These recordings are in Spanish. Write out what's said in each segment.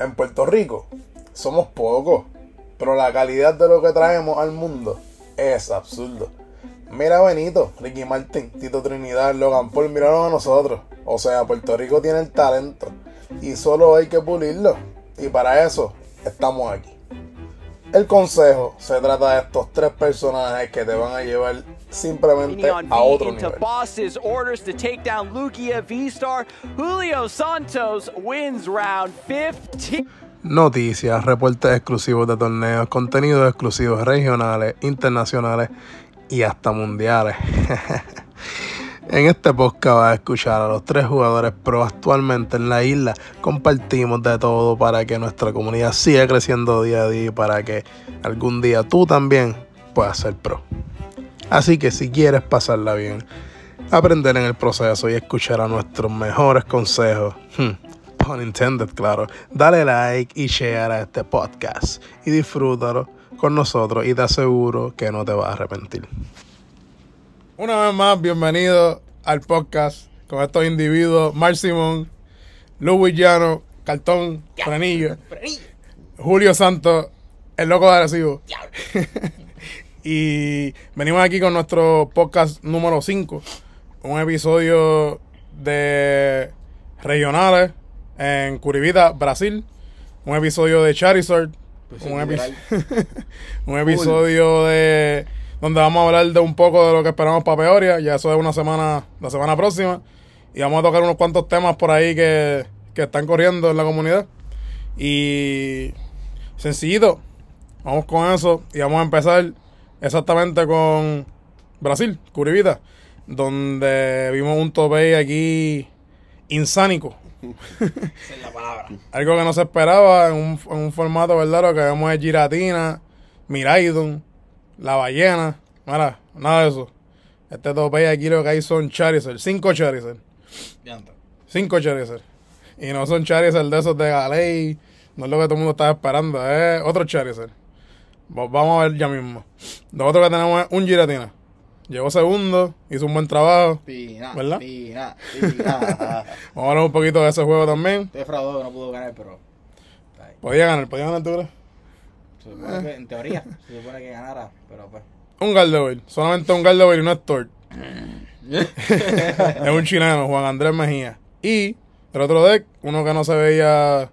en Puerto Rico somos pocos, pero la calidad de lo que traemos al mundo es absurdo. Mira Benito, Ricky Martin, Tito Trinidad, Logan Paul, miraron a nosotros. O sea, Puerto Rico tiene el talento y solo hay que pulirlo. Y para eso estamos aquí. El consejo se trata de estos tres personajes que te van a llevar simplemente a otro nivel. Noticias, reportes exclusivos de torneos, contenidos exclusivos regionales, internacionales y hasta mundiales. En este podcast vas a escuchar a los tres jugadores pro actualmente en la isla. Compartimos de todo para que nuestra comunidad siga creciendo día a día y para que algún día tú también puedas ser pro. Así que si quieres pasarla bien, aprender en el proceso y escuchar a nuestros mejores consejos, hmm, pun intended, claro, dale like y share a este podcast y disfrútalo con nosotros y te aseguro que no te vas a arrepentir. Una vez más, bienvenido al podcast con estos individuos, Mar Simón, Luis Llano, Cartón, Franillo, Julio Santos, el loco de Arecibo. Y venimos aquí con nuestro podcast número 5. Un episodio de regionales en Curibita, Brasil. Un episodio de Charizard. Pues un, episodio de donde vamos a hablar de un poco de lo que esperamos para Peoria. Ya eso es una semana, la semana próxima. Y vamos a tocar unos cuantos temas por ahí que, que están corriendo en la comunidad. Y sencillito, vamos con eso y vamos a empezar exactamente con Brasil, Curibita, donde vimos un tope aquí insánico. es la palabra. Algo que no se esperaba en un, formato, verdadero que vemos es Giratina, Miraidon, La Ballena. nada de eso. Este tope aquí lo que hay son Charizard, cinco Charizard. Cinco Charizard. Y no son Charizard de esos de Galei. No es lo que todo el mundo estaba esperando, es ¿eh? otro Charizard. Vamos a ver ya mismo. Nosotros que tenemos un giratina. Llegó segundo, hizo un buen trabajo. Pina, ¿Verdad? Pina, Vamos a hablar un poquito de ese juego también. Defraudó, no pudo ganar, pero. Podía ganar, podía ganar, ¿tú crees? en teoría, se supone que ganara, pero pues. Un Gardevoir, solamente un Gardevoir y no es Tort. es un chileno, Juan Andrés Mejía. Y el otro deck, uno que no se veía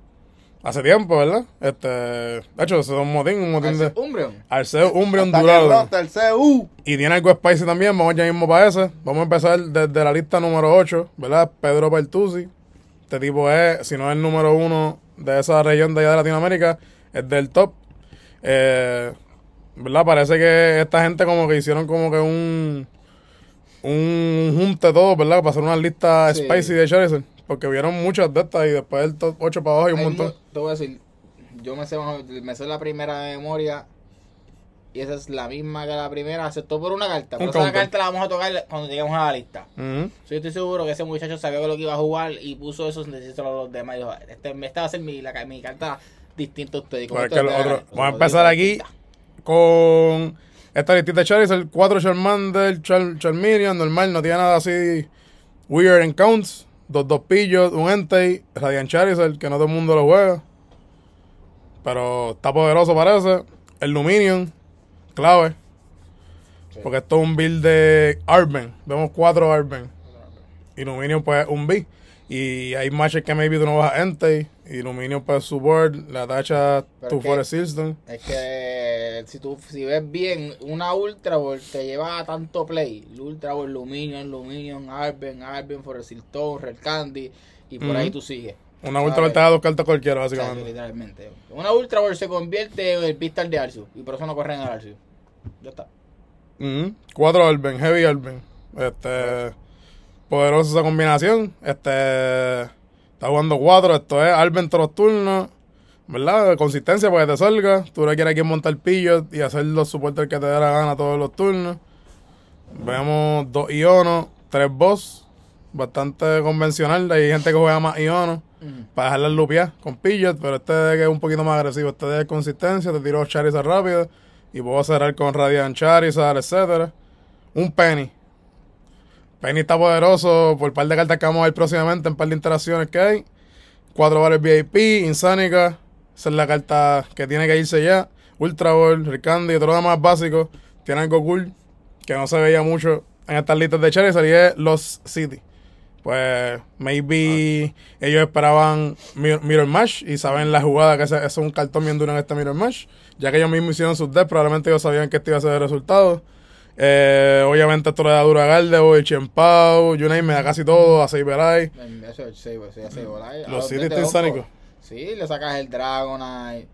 Hace tiempo, ¿verdad? Este, de hecho, es un motín, un motín de... Umbreon. Umbreon Durado. Y tiene algo spicy también, vamos ya mismo para ese. Vamos a empezar desde la lista número 8, ¿verdad? Pedro Pertusi. Este tipo es, si no es el número uno de esa región de allá de Latinoamérica, es del top. Eh, ¿Verdad? Parece que esta gente como que hicieron como que un... Un junte todo, ¿verdad? Para hacer una lista spicy de Charizard. Porque vieron muchas de estas y después el top 8 para abajo y un montón. Te voy a decir, yo me sé, me sé la primera de memoria y esa es la misma que la primera, aceptó por una carta. por Un carta la vamos a tocar cuando lleguemos a la lista. yo estoy seguro que ese muchacho sabía que lo que iba a jugar y puso esos necesitos a los demás. Y dijo, este, esta va a ser mi, la mi carta distinta a ustedes. Pues vamos a empezar aquí con esta listita de el 4 Charmander, Char Charmeleon, normal, no tiene nada así weird en counts dos dos pillos, un Entei, Radiant Charizard, que no todo el mundo lo juega. Pero está poderoso parece. El Luminion, clave. Porque esto es un build de Arben. Vemos cuatro Arben. Y Luminion pues un B. Y hay matches que maybe tú no vas a enter. Y para su board, la tacha tu Forest System. Es que si tú si ves bien, una Ultra Ball te lleva a tanto play. Ultra Ball, Luminion, Luminion, Arben, Arben, Forest Red Candy. Y por ahí tú sigues. Una Ultra Ball te da dos cartas cualquiera, básicamente. literalmente. Una Ultra Ball se convierte en el pistol de Arceus. Y por eso no corren al Arceus. Ya está. Cuatro Arben, Heavy Arben. Este. Poderosa esa combinación. Este. Está jugando cuatro. Esto es Alben todos los turnos. ¿Verdad? Consistencia para que te salga. Tú no quieres aquí montar pillot y hacer los soportes que te dé la gana todos los turnos. Vemos dos ionos, tres boss. Bastante convencional. Hay gente que juega más ionos mm. para dejarla lupiar con pillos. Pero este es un poquito más agresivo. Este es consistencia. Te tiró Charizard rápido. Y puedo cerrar con Radiant Charizard, etcétera. Un penny. Penny está poderoso por el par de cartas que vamos a ver próximamente, en par de interacciones que hay. Cuatro bares VIP, insánica, Esa es la carta que tiene que irse ya. Ultra Ball, Ricandi y de más más básico. Tiene algo cool que no se veía mucho en estas listas de Cherry. Sería Los City. Pues, maybe ah. ellos esperaban Mirror, Match y saben la jugada que es, un cartón bien duro en este Mirror Match. Ya que ellos mismos hicieron sus deaths, probablemente ellos sabían que este iba a ser el resultado. Eh, obviamente esto le da duro a el Chempao, you me da casi todo, a Saberai. Los City Sí, le sacas el Dragonite,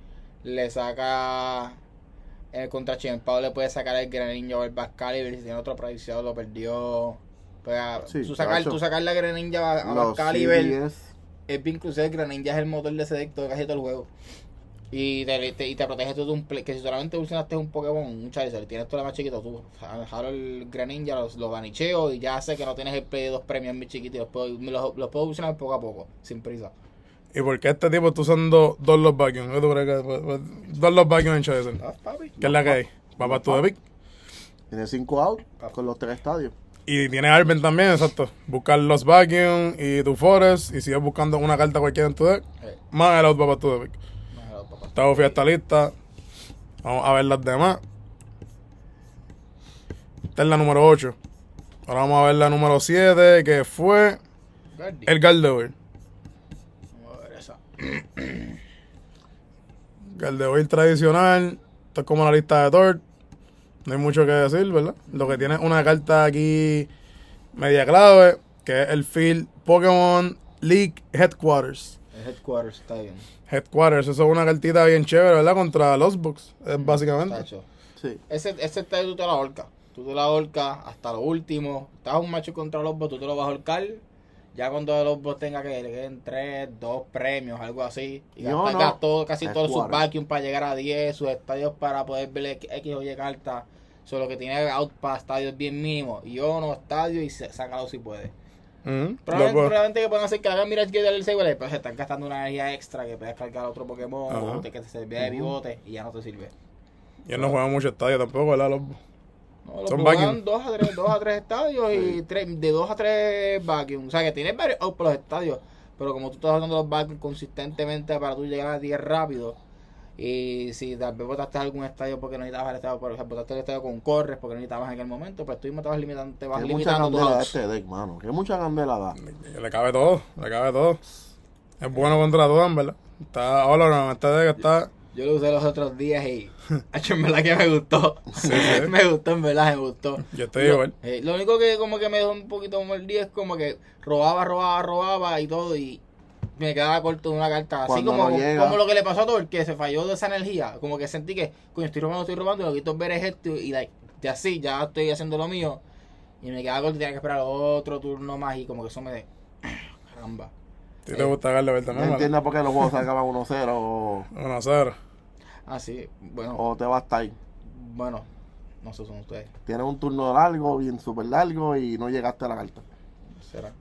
le sacas el eh, contra Chempao, le puedes sacar el Greninja o el Bascalibur, si tiene otro proyecto lo perdió. Pues, tú, sacar, tú la Greninja a, Bascaliber Bascalibur es bien crucial, el Greninja es el motor de ese de casi todo el juego. Y te, y te protege tú de un que si solamente Usaste un Pokémon, un Charizard, y tienes todo lo más chiquito, tú ahora el Greninja los, los y ya sé que no tienes el Play dos premios Mi chiquito los puedo, los, puedo usar poco a poco, sin prisa. ¿Y por qué este tipo está usando dos los vacuum? Pues, pues, dos los vacuum en Charizard. Ah, ¿Qué es la que hay? Papá, tú de Tiene cinco out con los tres estadios. Y tiene Arben también, exacto. Buscar los vacuum y tu forest. Y sigues buscando una carta cualquiera en tu deck. Eh. Más el out, papá, tú de esta fiesta lista. Vamos a ver las demás. Esta es la número 8. Ahora vamos a ver la número 7, que fue el Gardevoir. Vamos a ver esa. Gardevoir tradicional. Esto es como la lista de Thor. No hay mucho que decir, ¿verdad? Lo que tiene es una carta aquí media clave, que es el field Pokémon League Headquarters. El Headquarters está bien. Headquarters, eso es una cartita bien chévere, ¿verdad? Contra los Bucks, eh, básicamente. Ese, ese tú te la horca. Tú te la horca hasta lo último. Estás un macho contra los Bucks, tú te lo vas a horcar. Ya cuando los Bucks tenga que entre tres, dos premios, algo así. Y no, gastar Todo, casi todos sus vacuum para llegar a 10, sus estadios para poder ver X o Y carta. Solo que tiene out para estadios bien mínimos. Yo no estadio y sácalo si puede. Uh probablemente, que puedan hacer que hagan Mirage Gate del Saber, pero pues, se están gastando una energía extra que puedes cargar a otro Pokémon uh que te sirve de pivote y ya no te sirve. Y no juega mucho estadio tampoco, ¿verdad? Los, no, son vacuum. Dos a tres, dos a tres estadios y tres, de dos a tres vacuum. O sea que tienes varios por los estadios, pero como tú estás dando los vacuum consistentemente para tú llegar a 10 rápido y si tal vez votaste algún estadio porque no necesitabas el estadio, por ejemplo, botaste el estadio con Corres porque no necesitabas en aquel momento, pues tú mismo te vas limitando, te vas limitando mucha candela este deck, mano. mucha candela da. Le, cabe todo, le cabe todo. Es bueno contra todas, ¿verdad? Está hola, oh, no, este deck está... Yo lo usé los otros días y. en verdad que me gustó. me gustó, en verdad, me gustó. Yo estoy lo, igual. Eh, lo único que como que me dio un poquito día es como que robaba, robaba, robaba y todo. Y me quedaba corto de una carta. Así como, como lo que le pasó a todo el que se falló de esa energía. Como que sentí que, coño, estoy robando, estoy robando, lo quito ver es y like, ya sí, ya estoy haciendo lo mío. Y me quedaba corto y tenía que esperar otro turno más y como que eso me de... Caramba. ¿Te, te gusta la No entiendo por qué los juegos sacaban 1-0 o... 1-0. Ah, sí, bueno. O te va a estar. Bueno, no sé, son ustedes. Tienes un turno largo, bien súper largo y no llegaste a la carta. ¿Será?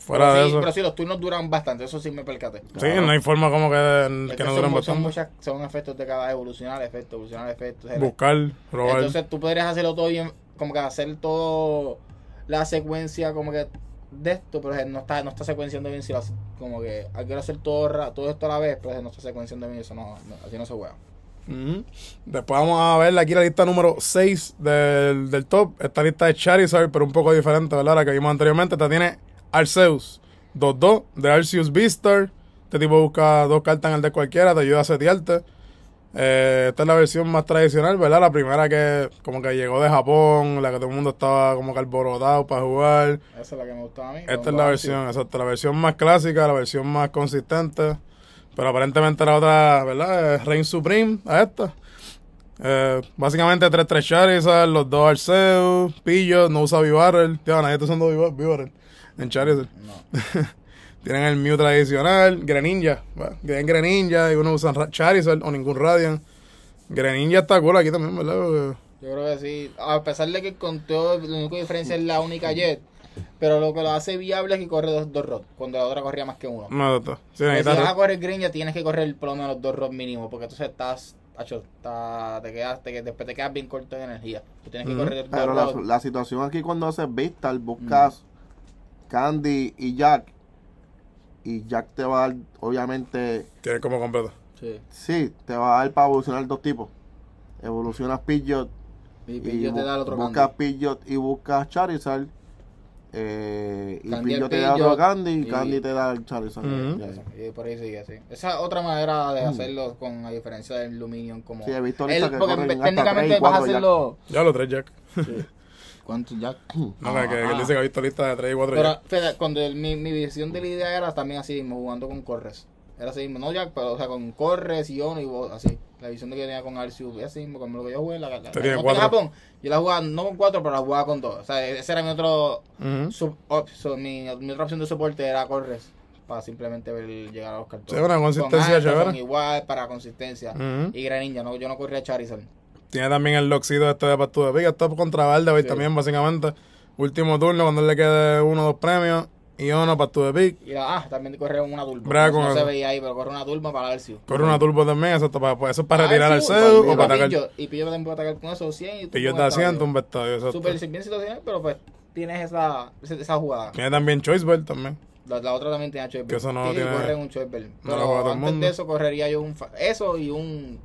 Fuera de sí, Pero sí, los turnos duran bastante, eso sí me percaté. Sí, no hay forma como que, que, no duran bastante. Son, son efectos de cada evolucionar, efectos, evolucionar, efectos, Buscar, probar Entonces tú podrías hacerlo todo bien, como que hacer todo la secuencia como que de esto, pero no está, no está secuenciando bien si lo hace, como que quiero hacer todo, todo esto a la vez, pero no está secuenciando bien, eso no, así no se juega. Después vamos a ver aquí la lista número 6 del, del top. Esta lista es Charizard, pero un poco diferente, ¿verdad? La que vimos anteriormente. Esta tiene Arceus. 2-2 de Arceus Beastar. Este tipo busca dos cartas en el de cualquiera, te ayuda a setearte. Eh, esta es la versión más tradicional, ¿verdad? La primera que como que llegó de Japón, la que todo el mundo estaba como que para jugar. Esa es la que me gustaba a mí. Esta es la versión, exacto, la versión más clásica, la versión más consistente. Pero aparentemente la otra, ¿verdad? Reign Supreme a esta. Eh, básicamente tres tres Charizard, los dos Arceus, Pillo, no usa te Tío, nadie está usando Vivarel en Charizard. No. tienen el mío tradicional, Greninja. Tienen Greninja y uno usa Charizard o ningún Radiant. Greninja está cool aquí también, ¿verdad? Yo creo que sí. A pesar de que con todo, la única diferencia es la única Jet. Pero lo que lo hace viable es que corre dos, dos cuando la otra corría más que uno. No, doctor. si vas a correr Greninja tienes que correr El por de los dos rods mínimo, porque entonces estás, te quedas, después te quedas bien corto de energía. Tú tienes que correr Pero la, situación aquí cuando haces Al mm. buscas Candy y Jack. Y Jack te va a dar, obviamente. Tienes como completo. Sí. sí. te va a dar para evolucionar dos tipos. Evolucionas Pidgeot. Y Pidgeot te da el otro Buscas Pidgeot y buscas Charizard. Eh, y Pidgeot te da otro Candy y Candy te da el Charizard. Y por ahí sigue así. Esa es otra manera de mm. hacerlo con a diferencia del Luminion como... Sí, he visto el, que Porque técnicamente vas a hacerlo... Ya lo traes Jack. Sí. ¿Cuántos Jack? No, ah, que, él dice que ha visto lista de 3 y 4 Pero, Fede, cuando mi, mi, visión de la idea era también así mismo, jugando con Corres. Era así mismo, no Jack, pero o sea, con Corres y Ono y vos, así. La visión de que tenía con Arceus, así mismo, con lo que yo jugué. La, la, la tenía cuatro. Japón, yo la jugaba no con 4, pero la jugaba con 2. O sea, e, ese era mi otro. sub, mi, otra opción de soporte era Corres para simplemente ver llegar a los cartones. Sí, una consistencia igual para consistencia. Y Greninja, no, yo no corría a Charizard. Tiene también el óxido este de Pastu de big Esto contra Valde, también, básicamente. Último turno, cuando le quede uno o dos premios. Y uno para tu de pick. Y ah, también corre una turba. no, se veía ahí, pero corre una turba para Arcio. Corre una turbo también, eso, para, pues eso es para ah, retirar el Sio. o atacar. y Pillo también puede atacar con eso. 100. Y Pillo está haciendo un vestido. Eso Super bien tienes pero pues tienes esa, esa jugada. Tiene también Choice Bell también. La, otra también tiene Choice Bell. eso no tiene. corre un Choice Pero antes de eso correría yo un. Eso y un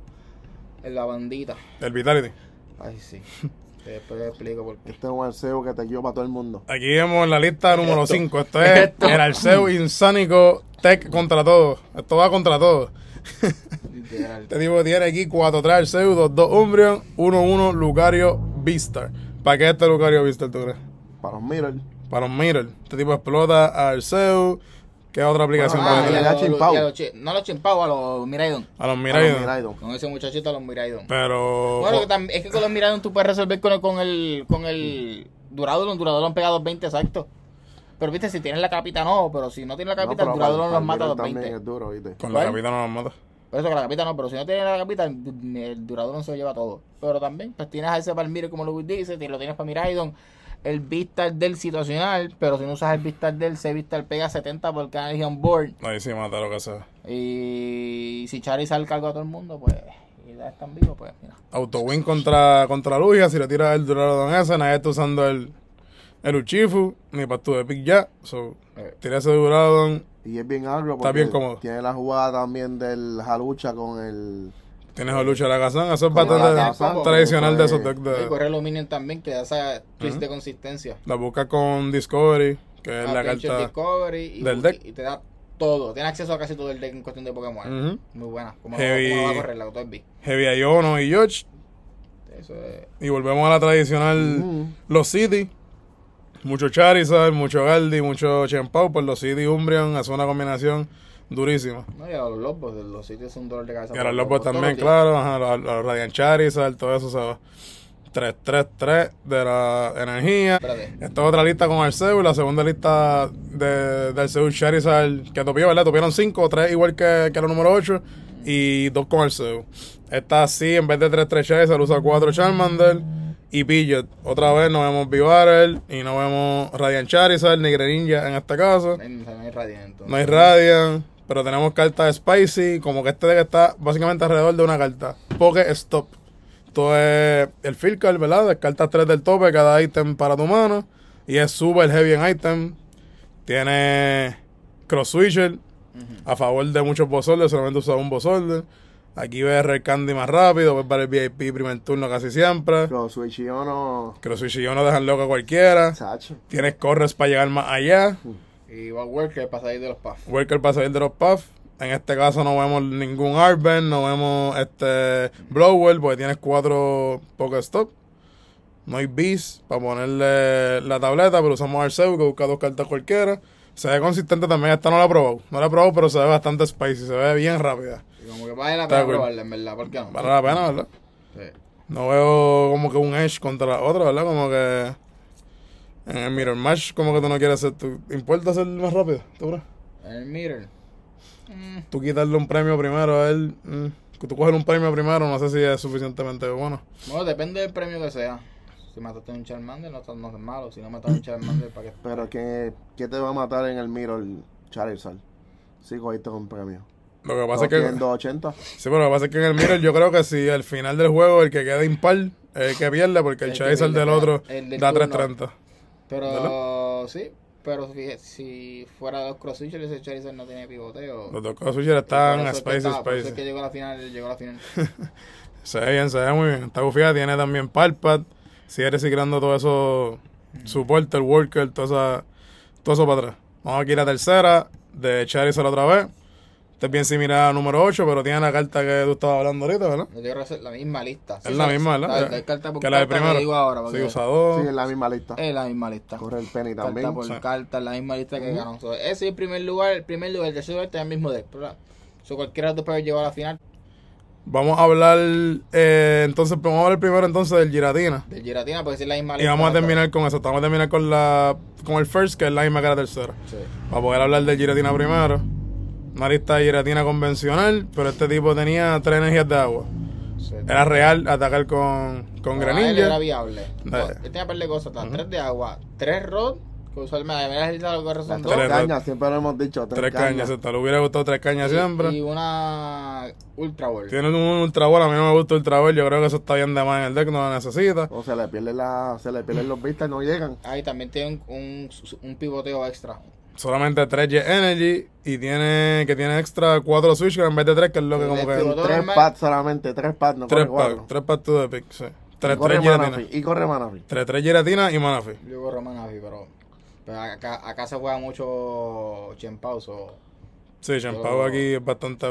la bandita. El Vitality. Ay, sí. Después te explico por qué. Este es un arceo que te lleva para todo el mundo. Aquí vemos la lista número 5. Esto. Este es el arceo Insánico tech contra todo. Esto va contra todo. este tipo tiene aquí 4 3 arceus, 2 2 Umbreon, 1 1 Lucario Vistar. ¿Para qué este Lucario Vistar tú crees? Para los Mirror. Para los Mirror. Este tipo explota a Arceus ¿Qué otra aplicación bueno, no a los chimpado a los Miraidon. A los Miraidon. Con ese muchachito a los Miraidon. Pero. Bueno, es que con los Miraidon tú puedes resolver con el, con el, con el Duradolon. Duradolon pega 220 exacto. Pero viste, si tienes la capita no, pero si no tienes la capita, el Duradolon los mata a 220. Es duro, ¿viste? Con la capita no los mata. Por eso con la capita no, pero si no tienes la capita, el no se lo lleva todo. Pero también, pues tienes a ese Palmiro como lo dice, lo tienes para Miraidon el Vistar del situacional, pero si no usas el Vistar del, se Vistar pega 70 porque hay on Board. Ahí sí mata lo que sea. Y si Charizard cargo a todo el mundo, pues. Y están vivos, pues mira. Autowin contra, contra si le tiras el Duraludon ese, nadie está usando el, el Uchifu, ni para tu de pick ya. So, eh. tira ese Duraludon. Y es bien agro porque Está bien cómodo. tiene la jugada también del Jalucha con el Tienes a Lucha Lagazán, eso es bastante tradicional de pues, esos. decks de... Y corre Luminion también, que da esa twist de consistencia. La busca con Discovery, que es ah, la carta Discovery del deck. Y te da todo. Tiene acceso a casi todo el deck en cuestión de Pokémon. Muy buena. Como, Heavy, va a correr la Heavy Iono y George. Eso es. Y volvemos a la tradicional Los City. Mucho Charizard, mucho Galdi, mucho Champau. Pues los City Umbreon hace una combinación durísima No, y a los lobos, los sitios son dolor de cabeza. Y a los lobos también, claro, ajá, a, los Radiant Charizard, todo eso, 3-3-3 de la energía. Esta es otra lista con Arceus. La segunda lista de, de Arceus Charizard que topió, ¿verdad? Topieron 5, 3 igual que, que la número 8 mm. y 2 con Arceus. Esta sí, en vez de 3-3 Charizard usa 4 Charmander y Pidgeot. Otra vez no vemos Vivarel y no vemos Radiant Charizard ni Greninja en este caso. No hay Radiant. No hay Radiant. Pero tenemos carta spicy, como que este que está básicamente alrededor de una carta. Poke Stop. Esto es el field ¿verdad? cartas 3 del tope cada ítem para tu mano. Y es super heavy en ítem. Tiene cross switcher. A favor de muchos orders, solamente usa un order. Aquí ves el candy más rápido, ves para el VIP primer turno casi siempre. Cross switch y ono. Cross switch y dejan loco cualquiera. Tienes corres para llegar más allá. Y va Worker para salir de los Puffs. Worker para salir de los Puffs. En este caso no vemos ningún Arben, no vemos este Blower porque tienes cuatro Pokestop. No hay Beast para ponerle la tableta, pero usamos Arceus que busca dos cartas cualquiera. Se ve consistente también, esta no la he probado. No la he probado, pero se ve bastante spicy, se ve bien rápida. Y como que vale la pena probarla, en verdad, ¿por qué no? Vale la pena, ¿verdad? Sí. No veo como que un edge contra la otra, ¿verdad? Como que en eh, el mirror match, como que tú no quieres hacer? ¿Tú importa ser más rápido? ¿Tú bro? En el mirror. Mm. Tú quitarle un premio primero a él. Mm, tú coges un premio primero, no sé si es suficientemente bueno. Bueno, depende del premio que sea. Si mataste a un Charmander, no, no es malo. Si no mataste a un Charmander, ¿para qué? Pero ¿qué, te va a matar en el mirror Charizard? Si cogiste un premio. Lo que pasa es que. 280. Sí, pero lo que pasa es que en el Mirror yo creo que si al final del juego el que queda impar es el que pierde, porque el, Charizard del otro da tres 330. Pero sí, pero si fuera dos cross ese Charizard no tiene pivoteo. Los dos cross están a space, que llegó a la final, llegó a la final. se ve bien, se ve muy bien. Está bufiada, tiene también Palpat. Sigue reciclando todo eso, Supporter, Worker, todo, esa, todo eso para atrás. Vamos aquí a la tercera de Charizard otra vez. Este es bien similar a número 8, pero tiene la carta que tú estabas hablando ahorita, ¿verdad? Yo creo que la misma lista. es la misma, ¿verdad? Eh, la, carta que la de primero. sí, usador. Sí, es la misma lista. Es la misma lista. Corre el penny también. Carta por la misma lista que ganó. ese es el primer lugar, el primer lugar, el tercer lugar está el mismo deck, ¿verdad? O sea, cualquiera puede llevar a la final. Vamos a hablar, eh, entonces, vamos a hablar primero entonces del Giratina. Del Giratina, porque es la misma lista. Y vamos a terminar con eso, vamos a terminar con la con el first, que es la misma que la tercera. Sí. a poder hablar del Giratina primero de giratina convencional, pero este tipo tenía tres energías de agua. Era real atacar con, con ah, granilla. Era viable. él eh. tenía par de cosas, tres de agua, tres rod, que tres Tres cañas, siempre lo hemos dicho. Tres, cañas, cañas. le hubiera gustado tres cañas siempre. Y una Ultra Ball. Tiene un Ultra Ball, a mí no me gusta Ultra Ball, yo creo que eso está bien de más en el deck, no la necesita. O se le pierden, la, se le pierden los vistas y no llegan. Ahí también tiene un, un pivoteo extra, solamente 3 Jet Energy y tiene que tiene extra 4 Switch en vez de 3, que es lo que como que. 3 pads solamente, 3 pads, no 3 pads, 3 pads tú de pick, sí. 3 3 giratina. Y corre Manafi. 3 3 giratina y Manafi. Yo corro Manafi, pero, pero acá, se juega mucho Chenpao. So, sí, Chenpao aquí es bastante. a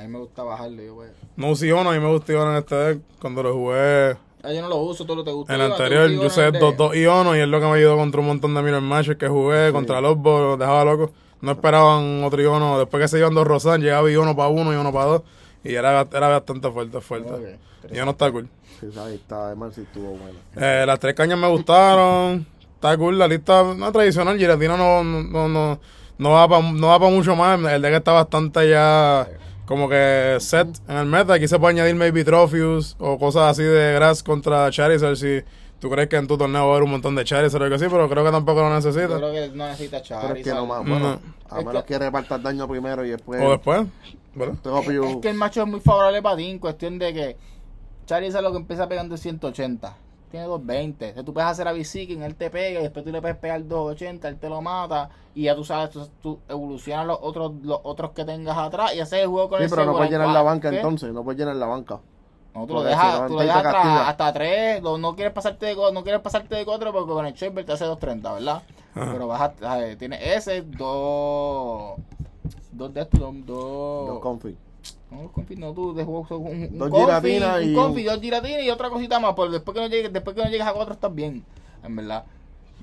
mí me gusta bajarle, yo, güey. Pues. No, Iona, a mí me gusta Iona en este deck. Cuando lo jugué Ah, yo no lo uso, todo lo te gusta. El anterior, yo usé dos 2 y 1 y es lo que me ayudó contra un montón de en matches que jugué, contra los los dejaba loco. No esperaban otro Iono. Después que se iban dos Rosan, llegaba Iono para uno y uno para dos. Y era, era bastante fuerte, fuerte. Y no está cool. Sí, está, además si estuvo bueno. Eh, las tres cañas me gustaron. está cool, la lista no, tradicional. Giratina no, no, no, no, va para mucho más. El que está bastante ya como que set en el meta. Aquí se puede añadir maybe trophies o cosas así de grass contra Charizard si tú crees que en tu torneo va a haber un montón de Charizard o algo así, pero creo que tampoco lo necesita. creo que no necesita Charizard. es que no más, a menos que... daño primero y después... O después, bueno. Es, que el macho es muy favorable para ti en cuestión de que Charizard lo que empieza pegando es 180 tiene 220. O tú puedes hacer a bicicleta, él te pega y después tú le puedes pegar 280, él te lo mata y ya tú sabes, tú, evolucionas los otros, los otros que tengas atrás y haces el juego con sí, el Sí, pero no puedes llenar la banca entonces, no puedes llenar la banca. No, tú lo dejas, tú lo dejas hasta 3, no, quieres pasarte de, no quieres pasarte de 4 porque con el Chamber te hace 230, ¿verdad? Pero vas a, tienes ese, 2... 2 de estos, dos. No, confis, no tú un, un, un dos y dos giratinas y otra cosita más, pero después que no llegues, después que no llegues a cuatro estás bien, en verdad.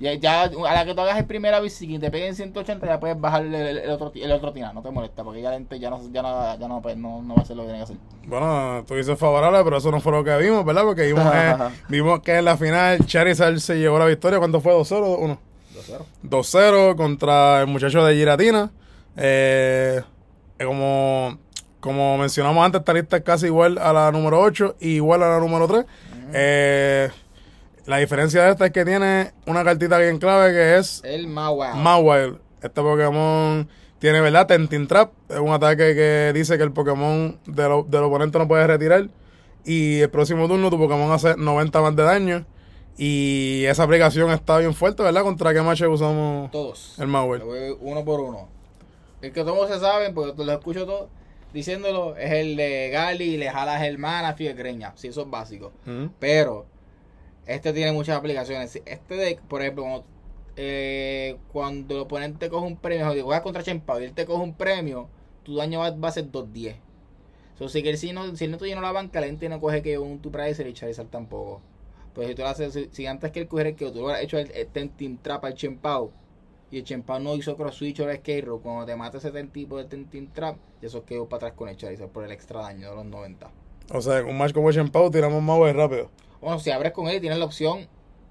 Ya, ya, a la que tú hagas el primera bici y te peguen 180, ya puedes bajarle el, otro, el otro tina, no te molesta, porque ya ya no, ya ya pues, no, va a ser lo que tiene que hacer. Bueno, tú dices favorable, pero eso no fue lo que vimos, ¿verdad? Porque vimos, vimos que en la final Charizard se llevó la victoria. ¿Cuánto fue? ¿2-0 o 1? 2-0. 2-0 contra el muchacho de Giratina. Eh, como como mencionamos antes, esta lista es casi igual a la número 8 y igual a la número 3. Eh, la diferencia de esta es que tiene una cartita bien clave que es... El Mawile. Mawile. Este Pokémon tiene, ¿verdad? Tentin Trap. Es un ataque que dice que el Pokémon del, oponente no puede retirar. Y el próximo turno tu Pokémon hace 90 más de daño. Y esa aplicación está bien fuerte, ¿verdad? ¿Contra qué macho usamos? Todos. El Mawile? Uno por uno. El que todos se saben, porque lo escucho todo diciéndolo es el de Gali, le jalas hermanas, fíjate greña. si eso es básico. Pero este tiene muchas aplicaciones. Este, de, por ejemplo, eh, cuando, el oponente coge un premio, digo, a contra Chempao y él te coge un premio, tu daño va, a ser 2-10. si, que si, no, si él no te lleno la banca, la gente no coge que un tu price y Charizard tampoco. Pues si tú lo haces, si, antes que él coger el que otro lo hecho el, Team Trap al Chempao y el Champán no hizo cross switch o el skate Cuando te mata ese tipo de tent trap, y eso quedó para atrás con el Charizard por el extra daño de los 90. O sea, un match como el Champán tiramos más rápido. Bueno, si abres con él, tienes la opción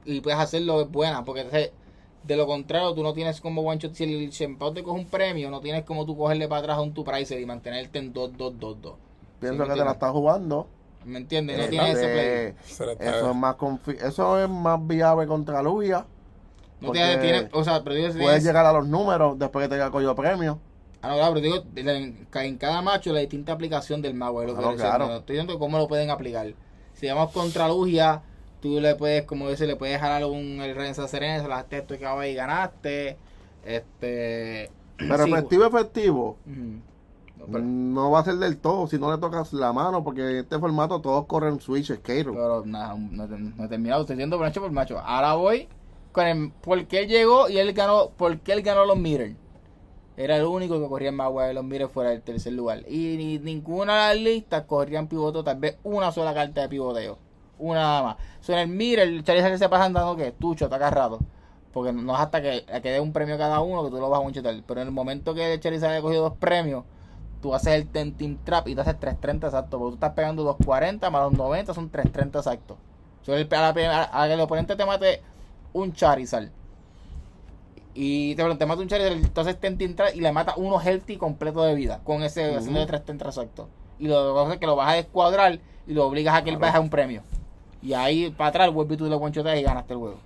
y puedes hacerlo es buena. Porque de lo contrario, tú no tienes como one shot. Si el Champán te coge un premio, no tienes como tú cogerle para atrás a un tu pricer y mantenerte en 2-2-2-2. Pienso que te la estás jugando. ¿Me entiendes? No eh, tiene ese eh, play. Eso es, más confi eso es más viable contra Luya no Puedes llegar a los números después que te cogido premio. Ah, no, claro, pero digo, en, cada macho la distinta aplicación del mago. lo que No, estoy diciendo cómo lo pueden aplicar. Si vamos contra Lugia, tú le puedes, como dice, le puedes dejar un, el Renza Serena, las textos que va y ganaste. Este. Pero efectivo, efectivo. no, va a ser del todo si no le tocas la mano, porque en este formato todos corren switches. Pero nada, no, no, he terminado. Estoy viendo macho por macho. Ahora voy con el, ¿Por qué llegó y él ganó, porque él ganó los meters. Era el único que corría más guay de los meters fuera del tercer lugar. Y ni, ninguna de las listas corrían pivoto, tal vez una sola carta de pivoteo. Una nada más. So, en el meter, El se pasa andando que tucho, está agarrado. Porque no es hasta que, que dé un premio cada uno que tú lo vas a un chetal. Pero en el momento que el Charizard... ha cogido dos premios, tú haces el ten team trap y te haces 330 exacto. Porque tú estás pegando 240 más los 90 son 330 exacto. a que el oponente te mate un Charizard. Y te, te mata un Charizard, entonces te entra y le mata uno healthy completo de vida. Con ese haciendo de tres tentras exacto. Y lo que pasa es que lo vas a descuadrar y lo obligas a que él baja un premio. Y ahí para atrás vuelve y tú le guanchoteas y ganaste el juego.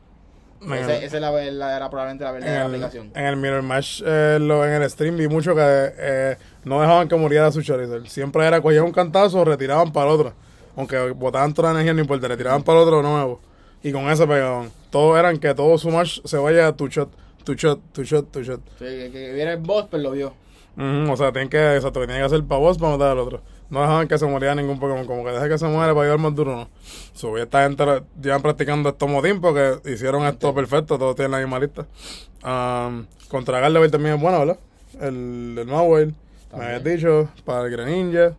Esa, era es la, probablemente la verdadera aplicación. En el Mirror Match, eh, en el stream, vi mucho que eh, no dejaban que muriera su Charizard. Siempre era cogían un cantazo, retiraban para el otro. Aunque botaban toda la energía, no importa, retiraban para otro nuevo. Y con ese pegadón. Todos eran que todo su match se vaya a tu shot, tu shot, tu shot, tu shot. Sí, que, que viera el boss, pero pues lo vio. o sea, tienen que, exacto, que tienen que hacer para vos para matar al otro. No dejaban que se muriera ningún Pokémon. Como que deja que se muera para llevar más duro, no. subí esta gente llevan practicando estos motín porque hicieron esto perfecto. Todos tienen la misma lista. Um, contra Gardevoir también es bueno, ¿verdad? El, el Mawile, me habías dicho. Para el Greninja.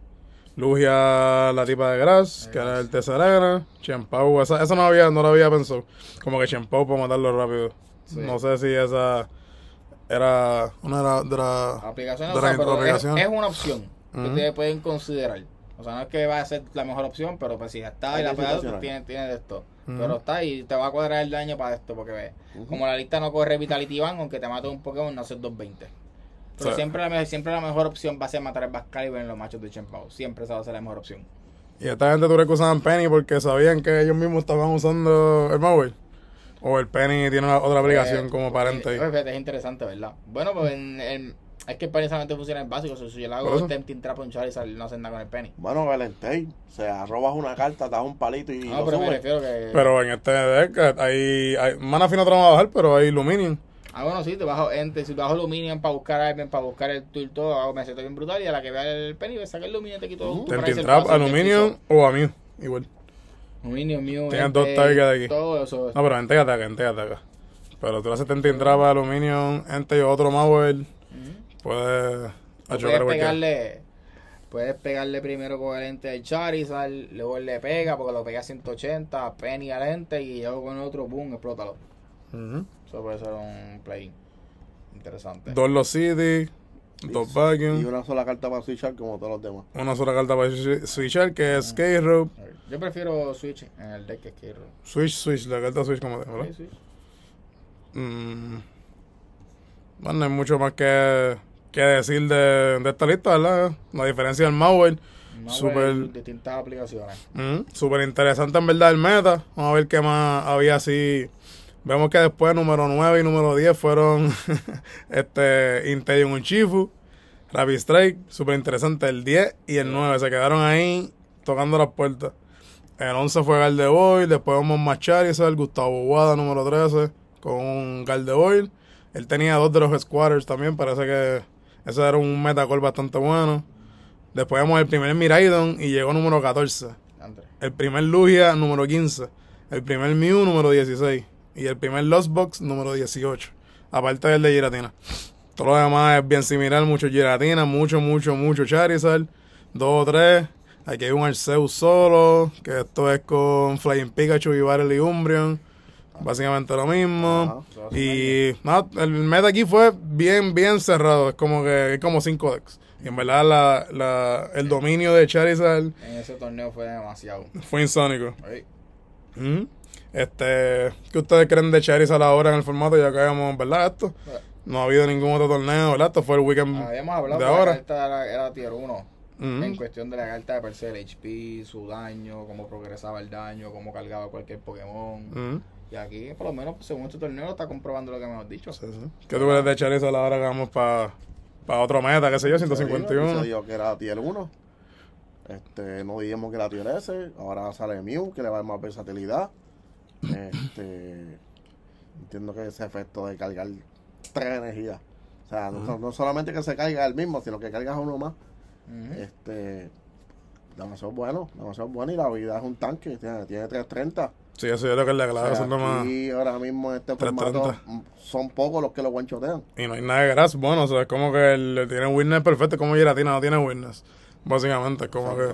Lugia, la tipa de Grass, que era el Tesalera, Champau, esa, esa, no, había, no la había pensado. Como que Champau para matarlo rápido. No sé si esa era una de las aplicaciones. De es, una opción que ustedes pueden considerar. O sea, no es que va a ser la mejor opción, pero pues si está y la pues, tiene, tiene esto. Pero está y te va a cuadrar el daño para esto, porque como la lista no corre Vitality Bank, aunque te mate un Pokémon, no haces 220. Pero siempre, la, siempre la mejor opción va a ser matar el y en los machos de Champao. Siempre esa va a ser la mejor opción. Y esta gente tú usar Penny porque sabían que ellos mismos estaban usando el móvil. O el Penny tiene otra aplicación eh, como parente. Eh, eh, es interesante, ¿verdad? Bueno, pues es que el Penny solamente funciona en básico. si yo le hago un tempting trap un y no hacen nada con el Penny. Bueno, Valentine. O sea, robas una carta, das un palito y. No, pero refiero que. en este deck hay. hay Mana fino te a bajar, pero hay Luminium. Ah, bueno, sí, te bajo si te bajo aluminio para buscar a para buscar el tool, todo, hago ah, me hace bien brutal. Y a la que vea el penny, saca el Luminion, te quito todo -huh. Te a o a mí igual. Luminion, mío. Tienen dos targets aquí. Todo eso. No, pero Enter ataca, Enter ataca. Pero tú le haces Tentin Trap a Luminion, y otro Mauer, Puedes. puedes pegarle, puedes pegarle primero con el ente al Charizard, luego él le pega porque lo pega a 180, Penny al ente y luego con otro, boom, explótalo. Eso puede ser un play interesante. Dos los City, dos Baggins. Y una sola carta para switchar como todos los demás. Una sola carta para switchar que es K-Rope. Yo prefiero Switch en el deck que K-Rope. Switch, Switch, la carta Switch como te, ¿verdad? Sí, Switch. Mm. Bueno, hay mucho más que, decir de, de, esta lista, ¿verdad? La diferencia del Mauer. Super, distintas aplicaciones. Mm, Súper interesante en verdad el meta. Vamos a ver qué más había así Vemos que después número 9 y número 10 fueron este, Interior Unchifu, Ravi Strike, súper interesante. El 10 y el 9 se quedaron ahí tocando las puertas. El 11 fue Gardevoir después vamos el Gustavo Guada número 13 con Gardevoir Él tenía dos de los Squatters también, parece que ese era un metacore bastante bueno. Después vamos el primer Miraidon y llegó número 14. El primer Lugia número 15. El primer Mew número 16. Y el primer Lost Box, número 18. Aparte del de Giratina. Todo lo demás es bien similar. Mucho Giratina, mucho, mucho, mucho Charizard. Dos o tres. Aquí hay un Arceus solo. Que esto es con Flying Pikachu y Barrel y Básicamente lo mismo. y el meta aquí fue bien, bien cerrado. Es como que es como 5 decks. Y en verdad la, el dominio de Charizard... En ese torneo fue demasiado. Fue insónico. Este, ¿Qué ustedes creen de Charizard ahora en el formato? Ya que habíamos, ¿verdad? Esto. No ha habido ningún otro torneo, ¿verdad? Esto fue el weekend ah, Habíamos hablado de ahora. La era, tier 1. Mm-hmm. En cuestión de la carta de per HP, su daño, cómo progresaba el daño, cómo cargaba cualquier Pokémon. Mm-hmm. Y aquí, por lo menos, según este torneo, está comprobando lo que me has dicho. ¿Qué tú crees de Charizard ahora la que vamos para pa otro meta, qué sé yo, 151? Se yo que era tier 1. Este, no dijimos que era tier S. Ahora sale Mew, que le va a dar más versatilidad. Este, entiendo que ese efecto de cargar tres energías. O sea, no, solamente que se caiga el mismo, sino que cargas uno más. Este, demasiado bueno, demasiado bueno. Y la vida es un tanque, tiene, 330. Sí, eso yo creo que es la clave. y ahora mismo en este formato son pocos los que lo guanchotean. Y no hay nada de gras Bueno, o sea, es como que le tiene witness perfecto, como ti no tiene witness. Básicamente, como que.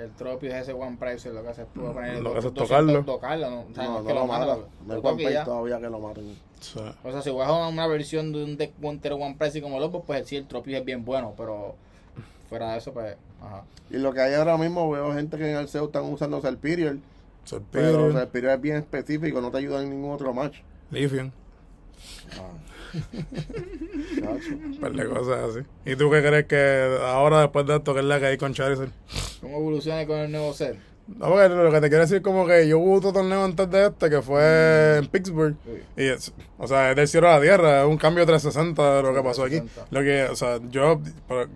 El tropio es ese one price, lo que hace es poner lo que es tocarlo. tocarlo ¿no? no, es que lo, mata. No one price todavía que lo maten. O sea, si vas a una versión de un deck montero one price como lobo pues sí, el tropio es bien bueno, pero fuera de eso, pues. Ajá. Y lo que hay ahora mismo, veo gente que en el SEO están usando serpier Serpirior. Pero serpier es bien específico, no te ayuda en ningún otro match. Lifian. Un cosas así. ¿Y tú qué crees que ahora, después de esto, que es la que hay con Charizard? ¿Cómo evoluciona con el nuevo ser? No, lo que te quiero decir es como que yo hubo otro torneo antes de este que fue mm. en Pittsburgh. Y o sea, es del cielo a la tierra, es un cambio 360 lo que pasó aquí. Lo que, o sea, yo,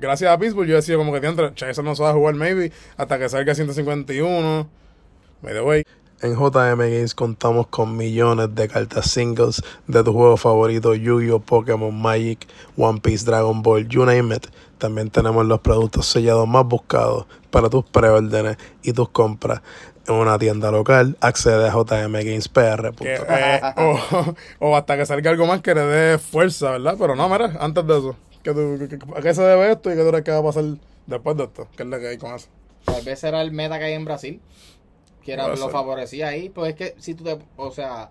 gracias a Pittsburgh, yo he sido como que, entra Charizard no a jugar maybe hasta que salga 151. By the way. En JM Games contamos con millones de cartas singles de tu juego favorito Yu-Gi-Oh, Pokémon Magic, One Piece, Dragon Ball, you name it. También tenemos los productos sellados más buscados para tus preórdenes y tus compras en una tienda local, accede a J&M Eh, o, o, hasta que salga algo más que le dé fuerza, ¿verdad? Pero no, mira, antes de eso, ¿a qué se debe esto y qué dura que va a pasar después de esto? ¿Qué es lo que hay con eso? Tal vez será el meta que hay en Brasil que era, lo favorecía ahí. Pues es que si tú te. O sea.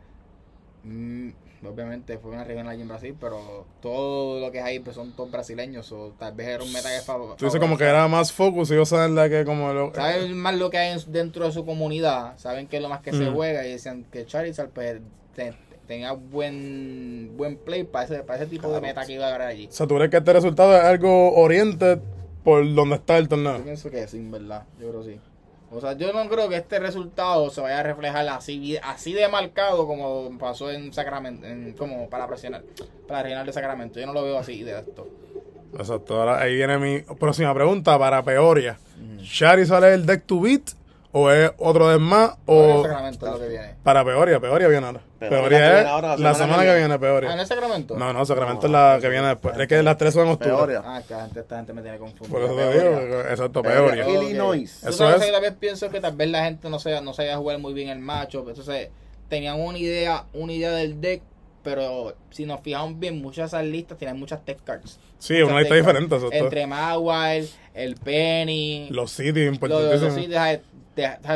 Mm, obviamente fue una región allí en Brasil, pero todo lo que es ahí pues son todos brasileños, o tal vez era un meta que favorecía. Tú dices como que era más focus, ellos saben la que como lo... Saben eh, más lo que hay dentro de su comunidad, saben que es lo más que se mm. juega, y decían que Charizard pues, tenga buen buen play para ese, para ese tipo de meta que iba a haber allí. O sea, tú crees que este resultado es algo oriente por donde está el torneo. Yo pienso que sí, en verdad, yo creo que sí. O sea, yo no creo que este resultado se vaya a reflejar así, así de marcado como pasó en Sacramento, como para presionar, para reinar de Sacramento. Yo no lo veo así de esto. Exacto. ahí viene mi próxima pregunta para Peoria. Shari, sale el deck to beat o es otro de más o que viene. para Peoria, Peoria viene ahora. Peoria, es la semana, que, viene. Peoria. Ah, no Sacramento. No, no, Sacramento es la que viene después. Es que las tres son octubre. Peoria. Ah, que gente, esta gente me tiene confundido Por eso te digo, exacto, Peoria. Illinois. Eso es. Yo tal vez pienso que tal vez la gente no sea, no sabía jugar muy bien el macho, entonces tenían una idea, una idea del deck pero si nos fijamos bien, muchas de esas listas tienen muchas tech cards. Sí, una lista diferente. Entre Mawile, el Penny, los City, importantísimos. Los, los City,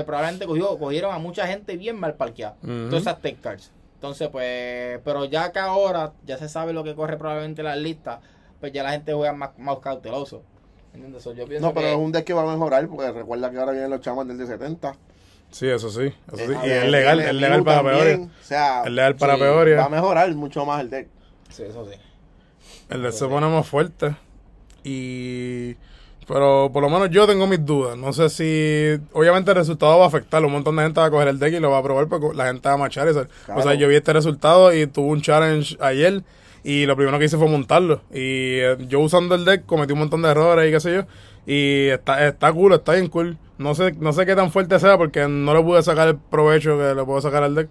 probablemente cogieron a mucha gente bien mal parqueada. entonces Todas esas tech cards. Entonces, pues, pero ya que ahora ya se sabe lo que corre probablemente las listas, pues ya la gente juega más, más cauteloso. ¿Entiendes? yo pienso no, pero es un deck que va a mejorar, porque recuerda que ahora vienen los chamas del de 70. Sí, eso sí. Eh, y es eh, legal, eh, es legal para peor. O sea, es legal para peor, Va a mejorar mucho más el deck. Sí, eso sí. El deck se pone más fuerte. Y pero por lo menos yo tengo mis dudas. No sé si. Obviamente el resultado va a afectar. Un montón de gente va a coger el deck y lo va a probar porque la gente va a marchar. O sea, yo vi este resultado y tuve un challenge ayer. Y lo primero que hice fue montarlo. Y eh, yo usando el deck cometí un montón de errores y qué sé yo. Y está, está cool, está bien cool. No sé, no sé qué tan fuerte sea porque no le pude sacar el provecho que le puedo sacar al deck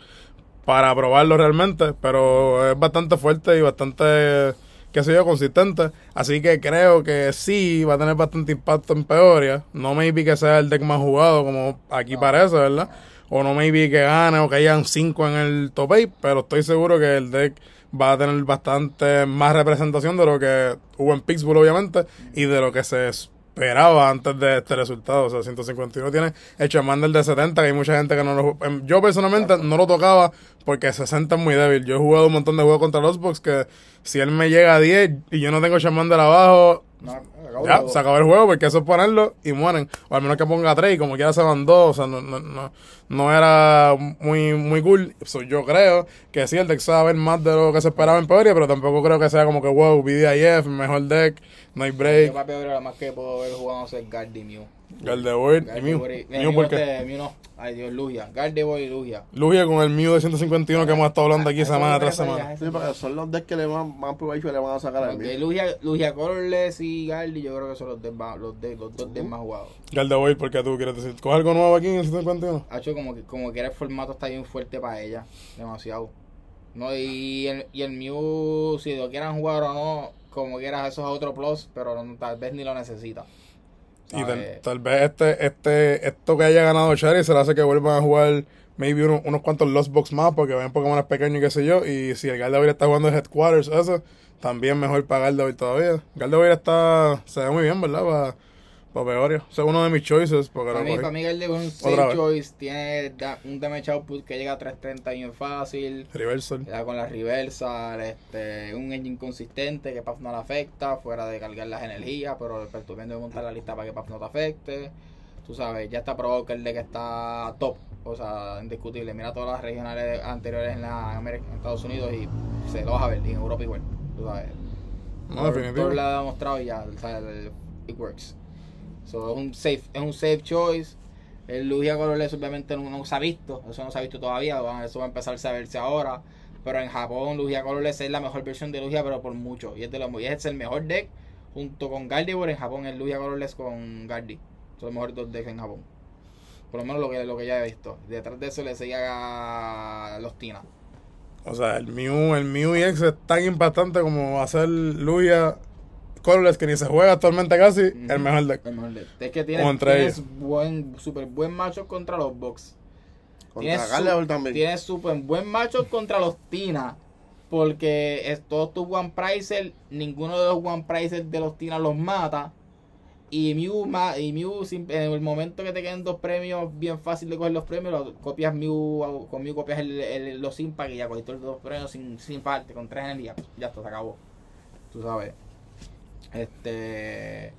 para probarlo realmente. Pero es bastante fuerte y bastante que ha sido consistente. Así que creo que sí va a tener bastante impacto en Peoria. No me vi que sea el deck más jugado, como aquí parece, ¿verdad? O no me vi que gane o que hayan 5 en el top 8, pero estoy seguro que el deck va a tener bastante más representación de lo que hubo en Pittsburgh, obviamente, y de lo que se es esperaba antes de este resultado. O sea, 151 tiene el chamán del de 70, que hay mucha gente que no lo em, Yo personalmente no lo tocaba porque 60 es muy débil. Yo he jugado un montón de juegos contra los box que si él me llega a 10 y yo no tengo chamán del abajo, no, ya, se acabó el juego porque eso es ponerlo y mueren. O al menos que ponga tres y como quiera se van dos. O sea, no, no, no, no era muy, muy cool. yo creo que sí, el deck sabe más de lo que se esperaba en Peoria, pero tampoco creo que sea como que wow, BDIF, mejor deck, no hay break. Yo para Peoria más que puedo ver jugando es Gardevoir y Mew. porque... Ay, Dios, Lugia. Gardevoir y Lugia. Lugia con el Mew de 151 que hemos estado hablando aquí semana tras semana. Sí, porque son los decks que le van, más provecho le van a sacar al Mew. Lugia, Lugia Colorless y Gardevoir, yo creo que son los, de, de, dos decks uh-huh. más jugados. Gardevoir, porque tú quieres decir, ¿coge algo nuevo aquí en el 151? Hacho, como que, como que el formato está bien fuerte para ella. Demasiado. No, y el, y el Mew, si lo quieran jugar o no, como quieras, eso es otro plus, pero tal vez ni lo necesita. Y tal, vez este, este, esto que haya ganado Cherry se le hace que vuelvan a jugar maybe unos cuantos Lost Box más porque ven Pokémon pequeños y qué sé yo. Y si el Gardevoir está jugando Headquarters, eso, también mejor para Gardevoir todavía. Gardevoir está, se ve muy bien, ¿verdad? Papeorio. Pues Ese es uno de mis choices. Porque para, mí, para mí, el de un 6 choice tiene un damage output que llega a 330 331 fácil. Reversal. Ya, con la reversal. Este, un engine consistente que puff no le afecta. Fuera de cargar las energías, pero perturbiendo de montar la lista para que puff no te afecte. Tú sabes, ya está probado que el de que está top. O sea, indiscutible. Mira todas las regionales anteriores en, la, en Estados Unidos y se lo vas a ver. Y en Europa igual. Tú sabes. No, definitivo. Todo lo ha demostrado y ya. O sea, it works es un safe, es un safe choice. El Lugia Colorless obviamente no, se ha visto, eso no se ha visto todavía, eso va a empezar a verse ahora. Pero en Japón Lugia Colorless es la mejor versión de Lugia, pero por mucho. Y es, de los, es el mejor deck junto con Gardevoir en Japón, el Lugia Colorless con Gardi. Son los mejores dos decks en Japón. Por lo menos lo que, lo que ya he visto. Detrás de eso le seguía a los Tina. O sea, el Mew, el Mew y X es tan impactante como hacer Lugia que ni se juega actualmente casi, el mejor Es que tienes, tienes buen, super buen macho contra los Box. Tienes super buen macho contra los Tina. Porque todos tus One Pricer, ninguno de los One Pricer de los Tina los mata. Y Mew, y en el momento que te queden dos premios, bien fácil de coger los premios, copias Mew, con Mew copias el, los Impact y ya cogiste los dos premios sin, sin parte, con tres energías, ya esto se acabó. Tú sabes. Este.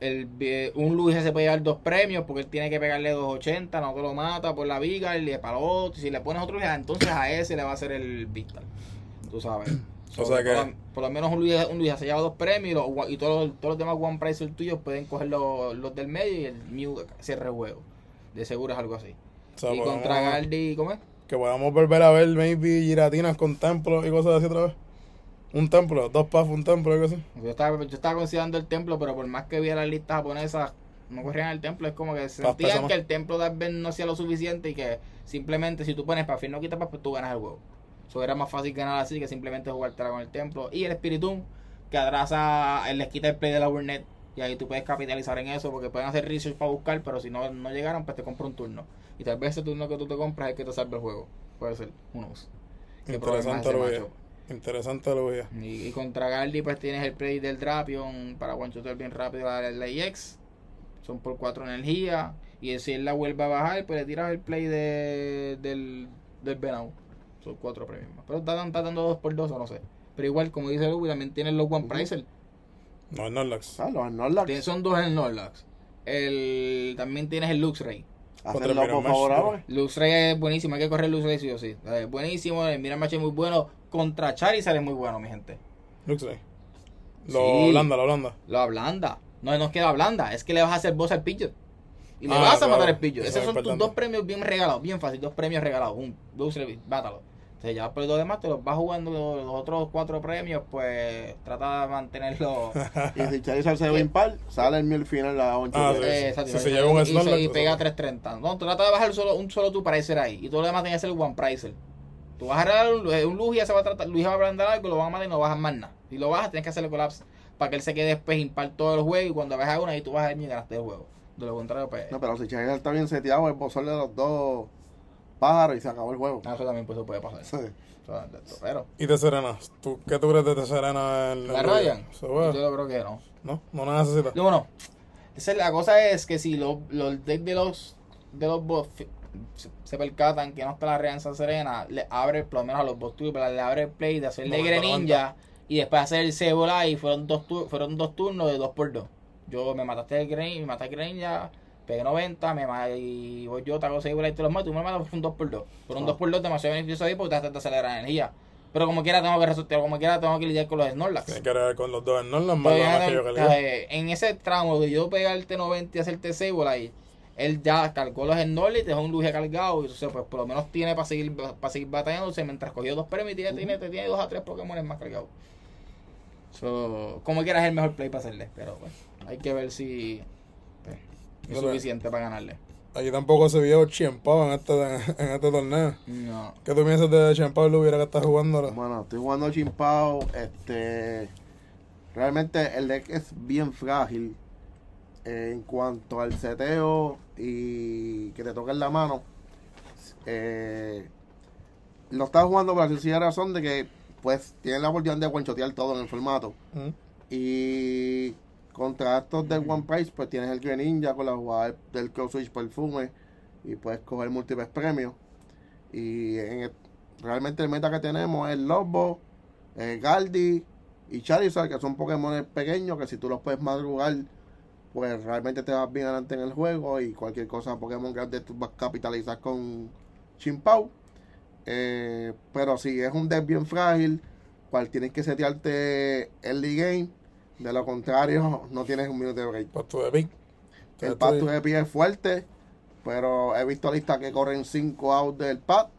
El, un Luis se puede llevar dos premios porque él tiene que pegarle 280, no te lo mata por la viga, y le otro Si le pones otro, entonces a ese le va a hacer el Víctor. Tú sabes. o sea que. Por, lo menos un Luis, un Luis se lleva dos premios y, todos, los, los demás One Price tuyos pueden coger los, los, del medio y el New cierre rehuevo. De seguro es algo así. y contra Galdi, ¿cómo es? Que podamos volver a ver, maybe, giratinas con templos y cosas así otra vez. Un templo, dos puffs, un templo, algo así. Yo estaba, yo estaba considerando el templo, pero por más que vi las listas japonesas, no corrían el templo. Es como que sentían que el templo de vez no hacía lo suficiente y que simplemente si tú pones para fin no quitas para pues, pues, tú ganas el juego. Eso era más fácil ganar así que simplemente jugártela con el templo. Y el Spiritum, que atrasa, les quita el play de la Burnet. Y ahí tú puedes capitalizar en eso porque pueden hacer research para buscar, pero si no, no llegaron, pues te compro un turno. Y tal vez ese turno que tú te compras es el que te salve el juego. Puede ser, uno Qué Interesante Interesante lo veía y contra Gardi, pues tienes el play del Drapion para one bien rápido a la, la Son por 4 energía Y si él la vuelve a bajar, pues le tiras el play de, del, del Benau. Son 4 premios Pero está dando 2 por 2 o no sé. Pero igual, como dice Luke, también tienes los One Pricer. Los Norlax. Ah, los Norlax. Son dos en Norlax. El, también tienes el Luxray. Hacerlo, por favor, Luz es buenísimo, hay que correr Luz sí o sí. Eh, buenísimo, el machete es muy bueno. Contra Charizard Sale muy bueno, mi gente. Luz Rey. Lo ablanda blanda, lo ablanda Lo ablanda No nos queda blanda, es que le vas a hacer voz al pillo. Y le ah, vas a matar el pillo. Esos son tus dos premios bien regalados, bien fácil, dos premios regalados. Un Luz mátalo. bátalo. Este, ya por lo demás te los vas jugando los, otros cuatro premios, pues trata de mantenerlo. y si se ve impar, sale el mil final la 11. Ah, si se lleva un y, y, y pues, pega 3.30. No, trata de bajar solo, un solo tu pricer ahí. Y todo lo demás tiene que ser el one pricer. Tú vas a agarrar eh, un, y ya se va a tratar, Luis va a aprender algo, lo van a matar y no bajas más nada. Si lo bajas, tienes que hacerle colapso para que él se quede después impar todo el juego. Y cuando bajas una, ahí tú vas a ir y ganaste el juego. De lo contrario, pues, No, pero si Charizard está bien seteado, el Bozole de los dos y se acabó el juego. Ah, eso también pues, puede pasar. Sí. Pero. ¿Y te Serena? ¿Tú, ¿Qué tú crees de te serena el, ¿La Ryan? Yo creo que no. No, no la necesita. No, no. Entonces, la cosa es que si los, los decks de los, de los bots se, percatan que no está la Ryan serena, le abre, por lo menos a los bots tuyos, le abre el play de hacerle no, Greninja y después hacer el cebola y fueron dos, fueron dos turnos de dos por Dos, Yo me mataste el Greninja, me mataste el Greninja pegué 90, me y voy yo, te hago 6 bolas y te los mato. Tú me matas por un 2x2. Por un 2x2 ah. demasiado beneficioso ahí porque te, te acelera la energía. Pero como quiera tengo que resolver, como quiera tengo que lidiar con los Snorlax. Tienes que lidiar con los dos Snorlax más, que yo que En ese tramo de yo pegarte 90 y hacerte 6 bolas él ya cargó los Snorlax y dejó un luje cargado. Y entonces, pues por lo menos tiene para seguir, para seguir batallándose. Mientras cogió dos permitidos, tiene, tiene dos a tres Pokémon más cargados. So, como quiera es el mejor play para hacerle. Pero bueno, hay que ver si es suficiente para ganarle. Aquí tampoco se vio Chiempao en este, en este torneo. No. ¿Qué tú piensas de Chiempao Lo hubiera que estar jugándolo? Bueno, estoy jugando Chiempao, este realmente el deck es bien frágil en cuanto al seteo y que te toquen la mano. Eh, lo estás jugando por la sencilla razón de que pues tiene la oportunidad de guanchotear todo en el formato. Y contratos de del One Piece, pues tienes el Greninja con la jugada del Crosswitch Perfume y puedes coger múltiples premios. Y en realmente el meta que tenemos es Lobo, eh, Galdi y Charizard, que son Pokémon pequeños que si tú los puedes madrugar, pues realmente te vas bien adelante en el juego y cualquier cosa Pokémon grande tú vas a capitalizar con Chimpau. Eh, pero si es un deck bien frágil, cual tienes que setearte early game de lo contrario, no tienes un minuto de break. El Pato de pie es fuerte, pero he visto listas que corren 5 outs del Pato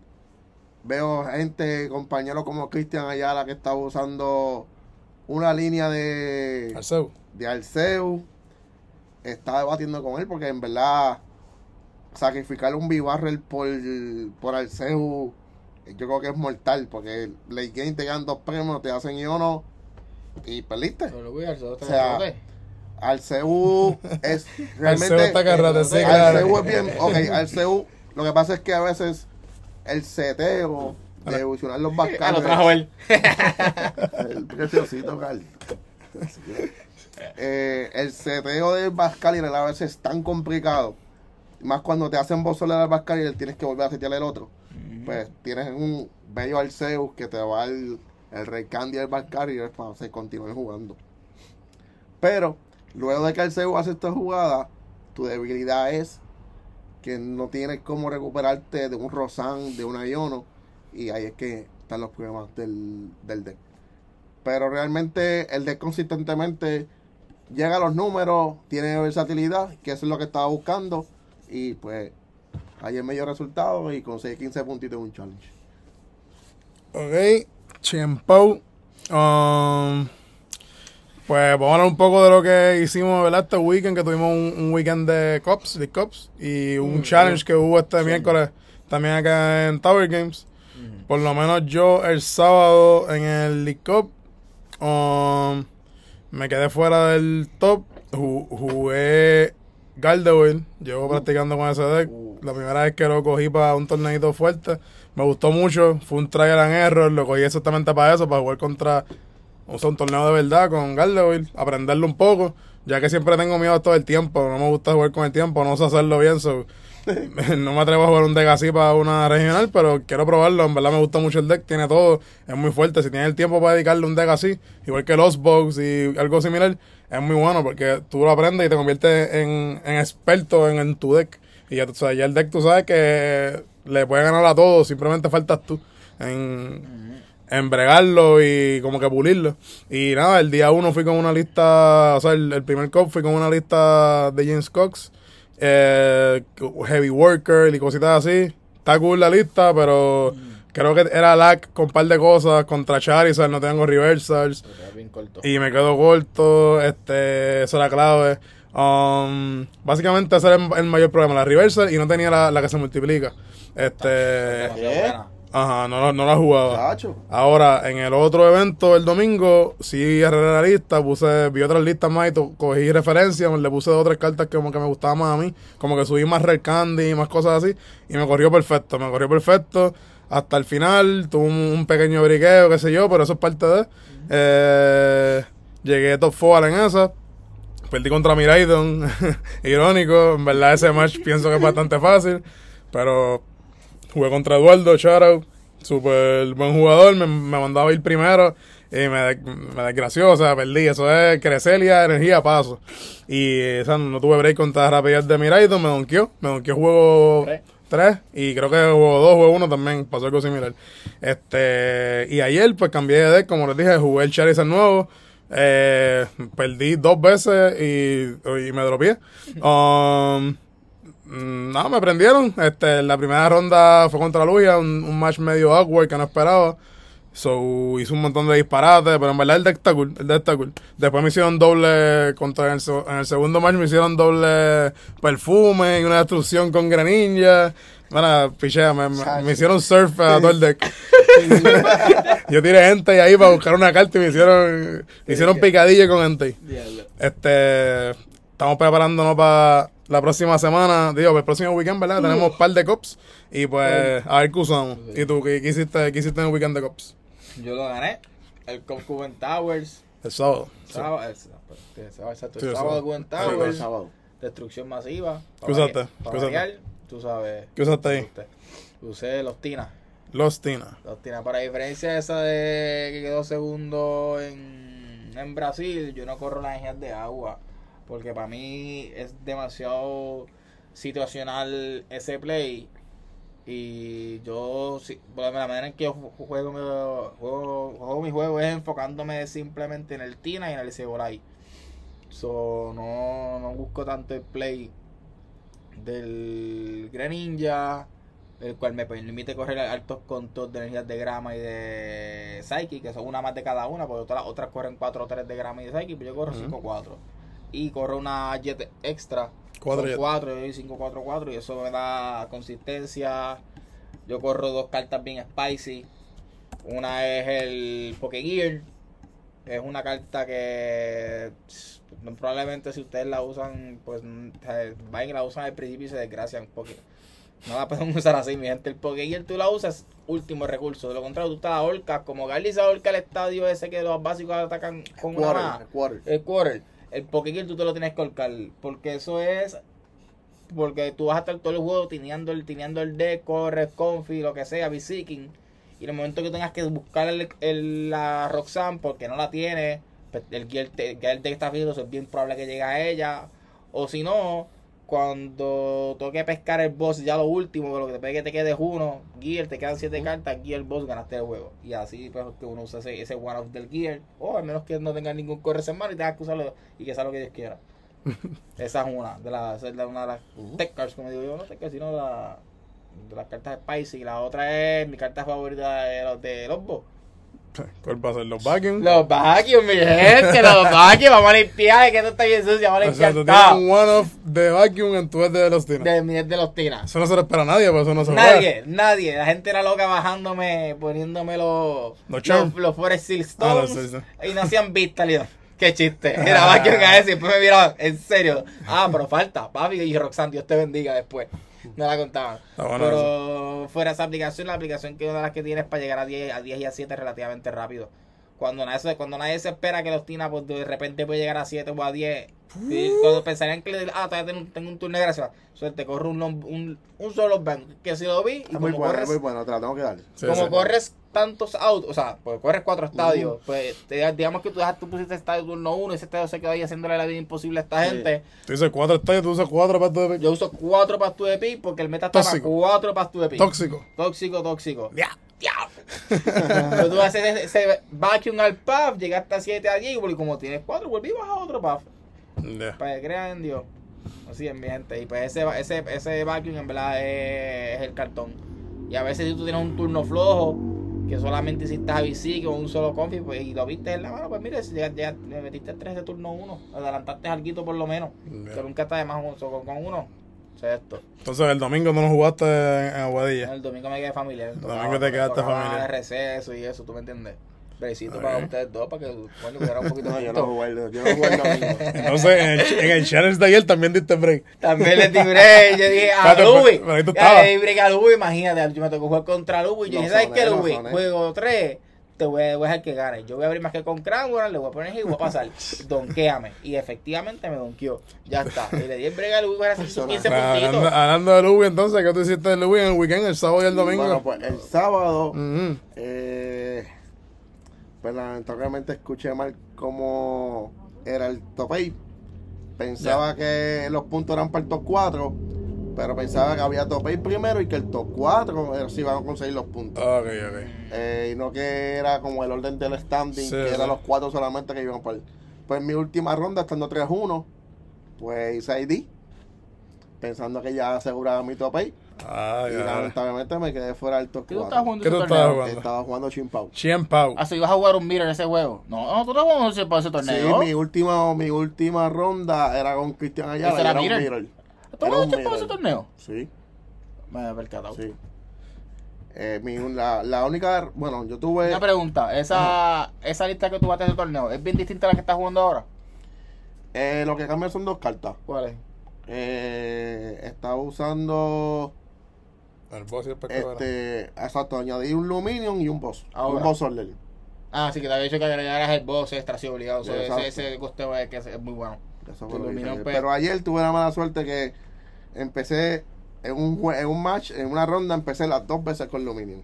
Veo gente, compañeros como Cristian Ayala, que está usando una línea de Arceu. de Arceu. Está debatiendo con él porque en verdad sacrificar un b por, por Arceu yo creo que es mortal porque late game te dan dos premios, te hacen y uno y perdiste. O sea, Arceu es realmente. al está es bien. Ok, CEU lo que pasa es que a veces el seteo de evolucionar los bascales. lo trajo él. el preciosito, Carl. Eh, el seteo del Bascal a veces es tan complicado. Más cuando te hacen solo al Bascal y tienes que volver a setear el otro. Pues tienes un bello Arceus que te va al el Rey Candy y el Valkyrie para se continúen jugando. Pero luego de que el Zeus hace esta jugada, tu debilidad es que no tienes cómo recuperarte de un Rosan, de un Iono, y ahí es que están los problemas del, del deck. Pero realmente el deck consistentemente llega a los números, tiene versatilidad, que eso es lo que estaba buscando, y pues ahí es medio resultado y conseguí 15 puntitos en un challenge. Ok, Chien um, pues vamos a hablar un poco de lo que hicimos ¿verdad? este weekend, que tuvimos un, weekend de Cops, de Cops, y un mm, challenge que hubo este miércoles también acá en Tower Games. Mm. Por lo menos yo el sábado en el League Cup um, me quedé fuera del top, jugué Gardevoir, llevo uh. practicando con ese deck. Uh. La primera vez que lo cogí para un torneito fuerte, me gustó mucho, fue un trailer and error, lo cogí exactamente para eso, para jugar contra o un torneo de verdad con Gardevoir, aprenderlo un poco, ya que siempre tengo miedo a todo el tiempo, no me gusta jugar con el tiempo, no sé hacerlo bien, no me atrevo a jugar un deck así para una regional, pero quiero probarlo, en verdad me gusta mucho el deck, tiene todo, es muy fuerte, si tienes el tiempo para dedicarle un deck así, igual que los box y algo similar, es muy bueno porque tú lo aprendes y te conviertes en, experto en, tu deck. Y ya, ya el deck tú sabes que le puede ganar a todos, simplemente faltas tú en, bregarlo y como que pulirlo. Y nada, el día uno fui con una lista, o sea, el, primer cop fui con una lista de James Cox, eh, Heavy Worker y cositas así. Está cool la lista, pero creo que era lack con un par de cosas contra Charizard, no tengo reversals. Y me quedo corto, este, esa es clave. Um, básicamente ese era el, mayor problema, la reversa y no tenía la, que se multiplica. Este... Ajá, no, no la jugaba. Ahora, en el otro evento el domingo, sí arreglé la lista, puse, vi otras listas más y cogí referencias, le puse otras cartas que como que me gustaban más a mí, como que subí más Red Candy y más cosas así, y me corrió perfecto, me corrió perfecto hasta el final, tuve un, pequeño briqueo, qué sé yo, pero eso es parte de... Eh, llegué top 4 en esa, Perdí contra Miraidon. Irónico. En verdad, ese match pienso que es bastante fácil. Pero jugué contra Eduardo, Charo, Súper buen jugador. Me, mandaba ir primero. Y me, desgració. O sea, perdí. Eso es crecer y energía paso. Y no tuve break contra rapidez de Miraidon. Me donkeó. Me donkeó juego. 3 y creo que juego 2, juego 1 también pasó algo similar. Este, y ayer pues cambié de deck, como les dije, jugué el Charizard nuevo, eh, perdí dos veces y, me dropié. Um, no, me prendieron. Este, la primera ronda fue contra Luya, un, un match medio awkward que no esperaba. So, hizo un montón de disparates, pero en verdad el deck el deck Después me hicieron doble, contra en el segundo match me hicieron doble perfume y una destrucción con Greninja. Bueno, pichea, me, hicieron surf a todo el deck. Yo tiré gente ahí para buscar una carta y me hicieron, me hicieron picadilla con gente. Este, estamos preparándonos para la próxima semana, digo, el pues, próximo weekend, ¿verdad? Tenemos un uh. par de cops y pues a ver qué usamos. ¿Y tú qué, hiciste, qué hiciste en el weekend de cops? Yo lo gané. El Cuban Towers. El sábado. Sábado, el, sábado, exacto. Cuban Towers. Destrucción masiva. ¿Qué usaste? ¿Qué usaste? Tú sabes. ¿Qué usaste ahí? Usé los Tina. Los Tina. Los Tina. Para diferencia esa de que quedó segundo en, en Brasil, yo no corro las ejes de agua. Porque para mí es demasiado situacional ese play y yo, la manera en que yo juego, mi juego, juego, mi juego es enfocándome simplemente en el Tina y en el Cebolay. no, busco tanto el play del Greninja, el cual me permite correr altos contos de energías de grama y de Psyche, que son una más de cada una, porque todas las otras corren 4 o 3 de grama y de Psyche, pero pues yo corro 5 o 4 y corro una jet extra. 4 4 y 544 y eso me da consistencia. Yo corro dos cartas bien spicy. Una es el gear Es una carta que pues, probablemente si ustedes la usan, pues mm, vayan y la usan al principio y se desgracian. Porque no la pueden usar así, mi gente. El Pokegear tú la usas último recurso. De lo contrario, tú estás a Como galiza a el estadio ese que los básicos atacan con el El quarter. El Pokégear... tú te lo tienes que colcar. Porque eso es. Porque tú vas a estar todo el juego tineando el, tineando el deck, confi, lo que sea, Seeking... Y en el momento que tengas que buscar la Roxanne porque no la tiene, pues, el, el, el deck está es bien probable que llegue a ella. O si no, cuando toque pescar el boss, ya lo último, pero que te pegue te quedes uno, gear, te quedan siete cartas, gear boss, ganaste el juego. Y así pues que uno usa ese, ese one off del gear, o al menos que no tenga ningún corre semana y tengas que usarlo y que sea lo que Dios quiera. esa es una de las, es una de las tech cards, como digo yo, no tech cards, sino la, de las cartas spicy. La otra es mi carta favorita de los de los boss ¿Cuál va a ¿Los vacuums, Los vacuum, mi gente, los vacuums, Vamos a limpiar, que esto está bien sucio, vamos a limpiar. O sea, tú un one-off de vacuum en tu de los tinas. De mi de los tinas. Eso no se lo espera a nadie, por pues eso no se Nadie, juega. nadie. La gente era loca bajándome, poniéndome los... Los, Forest Seal ah, Stones. Y no hacían vista, Leo. Qué chiste. Era vacuum a ese y después me miraban, en serio. Ah, pero falta, papi. Y Roxanne, Dios te bendiga después no la contaban. Pero fuera esa aplicación, la aplicación que una de las que tienes para llegar a 10, a 10 y a 7 relativamente rápido. Cuando nadie, cuando nadie se espera que los Tina pues, de repente puede llegar a 7 o a 10 y cuando pensarían que le ah, todavía tengo, un turno de gracia, suerte, corro un, un, un solo bank. Que si lo vi, y como corres, te la tengo que dar. como corres tantos autos, o sea, pues corres cuatro uh. estadios, pues digamos que tú, tú pusiste estadio turno uno, ese estadio se quedó ahí haciéndole la vida imposible a esta gente. Tú dices cuatro estadios, tú usas cuatro pastos de Yo uso cuatro para de pi porque el meta está para cuatro pastos de pi Tóxico. Tóxico, tóxico. Ya. Yeah. Pero tú haces ese, ese vacuum al puff, llegaste a 7 allí y como tienes 4, volví a otro puff. Yeah. Pues crean en Dios. Así es, mi gente. Y pues ese, ese, ese vacuum en verdad es, el cartón. Y a veces si tú tienes un turno flojo, que solamente hiciste a bicicleta con un solo confi, pues, y lo viste en la mano, pues mire, ya, le metiste tres de turno uno, adelantaste algo por lo menos. Que nunca estás de más con, con uno. Sexto. Entonces el domingo no lo jugaste en Aguadilla. El domingo me quedé familiar. El domingo te quedaste familiar. De receso y eso, ¿tú me entiendes? Besito para ustedes dos, para que bueno, fuera un poquito más. yo no juego yo no guardo a Entonces, en el, en el challenge de ayer también diste break. También le di break. Yo dije, a Lubi. Le di break a Lubi, imagínate. Yo me tocó jugar contra Lubi. Yo dije, ¿sabes qué, Lubi? Juego tres te voy a dejar que gane. Yo voy a abrir más que con Cranwell, le voy a poner y voy a pasar. Donquéame. Y efectivamente me donqueó. Ya está. Y le di el brega a Luis para hacer sus 15 puntitos. Hablando, de Luis, entonces, ¿qué tú hiciste de Luis en el weekend, el sábado y el domingo? Bueno, pues el sábado. eh, pues lamentablemente escuché mal cómo era el top Pensaba que los puntos eran para el top 4, pero pensaba que había top 8 primero y que el top 4 sí si iban a conseguir los puntos. Eh, y no que era como el orden del standing, que eran los 4 solamente que iban para el. Pues en mi última ronda, estando 3-1, pues hice ID, pensando que ya aseguraba mi top 8 y la lamentablemente me quedé fuera del top ¿Qué tú estabas jugando? estabas Estaba jugando Chimpau. Chimpau. Ah, si ibas a jugar un Mirror en ese juego. No, no, tú estabas jugando Chimpau ese torneo. Sí, mi última, mi última ronda era con Cristian Ayala. Era, un Mirror. ¿Tú jugaste Chimpau ese torneo? Sí. Me he percatado. Sí. Eh, mi, la, la, única, bueno, yo tuve... Una pregunta, esa, esa lista que tú vas a ese torneo, ¿es bien distinta a la que estás jugando ahora? Eh, lo que cambió son dos cartas. ¿Cuáles? Eh, estaba usando el boss y el Este, exacto, añadí un Luminion y un boss. Un boss Ah, sí, que te había dicho que agregaras el boss extra, sí, obligado. ese, ese costeo es, que es muy bueno. Pues. Pero ayer tuve la mala suerte que empecé en un, en un match, en una ronda, empecé las dos veces con Luminion.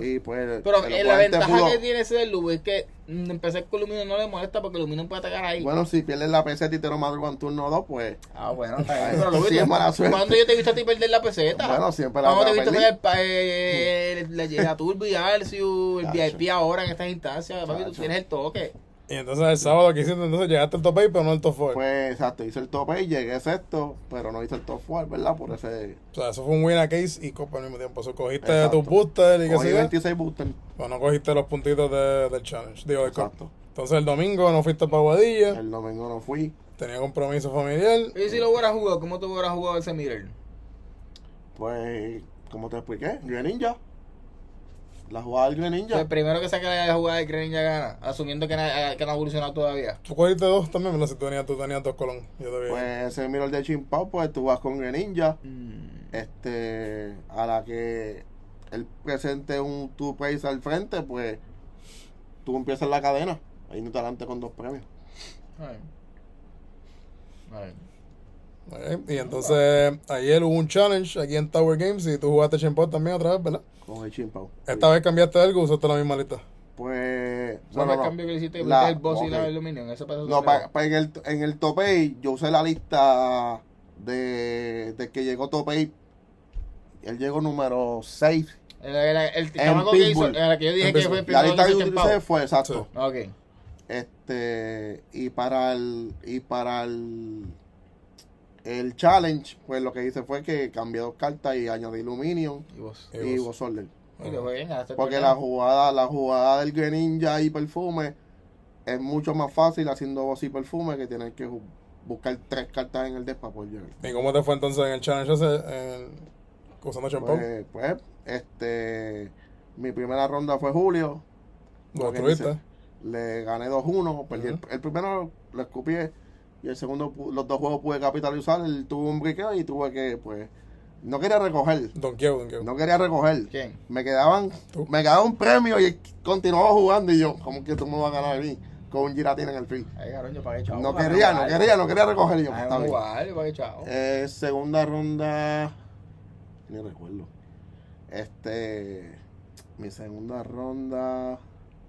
Y pues, pero eh, la ventaja que tiene ese Lube es que mm, empezar con Lumino no le molesta porque Lumino puede atacar ahí. Bueno, si pierdes la peseta y te lo madrugan turno 2, pues. Ah, bueno, Pero lo yo te he visto a ti perder la peseta? Bueno, siempre la ¿Cuándo te he visto perder la el, eh, el, el, el, el VIP ahora en estas instancias? Papi, tú tienes el toque. Y entonces el sábado que hiciste, entonces llegaste al top 8, pero no al top 4. Pues exacto, hice el top 8, llegué sexto, pero no hice el top 4, ¿verdad? Por ese. O sea, eso fue un win a case y copa al mismo tiempo. Eso cogiste tus boosters y que Cogí 26 boosters. Pero no cogiste los puntitos de, del challenge, digo, Exacto. Entonces el domingo no fuiste para Guadilla. El domingo no fui. Tenía compromiso familiar. ¿Y si lo hubieras jugado? ¿Cómo te hubieras jugado ese Mirror? Pues, como te expliqué, yo era ninja. La jugada del Greninja. el pues primero que saque la jugada del Greninja gana, asumiendo que, que no ha evolucionado todavía. Tú cogiste dos también, sé, tú tenías, tú tenías dos colón. Yo pues ese miró el de Chimpao, pues tú vas con Greninja. Mm. Este, a la que él presente un two pace al frente, pues tú empiezas la cadena. Ahí no te adelante con dos premios. Y entonces ayer hubo un challenge aquí en Tower Games y tú jugaste Chimpao también otra vez, ¿verdad? Con el Chimpao. ¿Esta vez cambiaste algo o usaste la misma lista? Pues. bueno, el no. cambio que hiciste el boss y la aluminio. Eso no, para, en, el, en el yo usé la lista de, de que llegó tope. Él llegó número 6. El, el, que yo dije que fue primero. La lista que yo utilicé fue exacto. Ok. Este. Y para el. Y para el el challenge, pues lo que hice fue que cambié dos cartas y añadí Illuminion y vos, Order. Ah. Pues, Porque la jugada, la jugada del Greninja y perfume es mucho más fácil haciendo vos y perfume que tener que buscar tres cartas en el deck ¿Y cómo te fue entonces en el challenge usando Champón? Pues, pues, este, mi primera ronda fue Julio. ¿Lo Le gané 2-1, perdí el, el primero lo escupí y el segundo, los dos juegos pude capitalizar. Él tuvo un briqueo y tuve que, pues. No quería recoger. Don Don No quería recoger. ¿Quién? Me quedaban. Me quedaba un premio y continuaba jugando. Y yo, ¿cómo que tú me vas a ganar a mí? Con un giratina en el free. No quería, no quería, no quería recoger. yo, pues, ah, Eh, segunda ronda. Ni recuerdo. Este. Mi segunda ronda.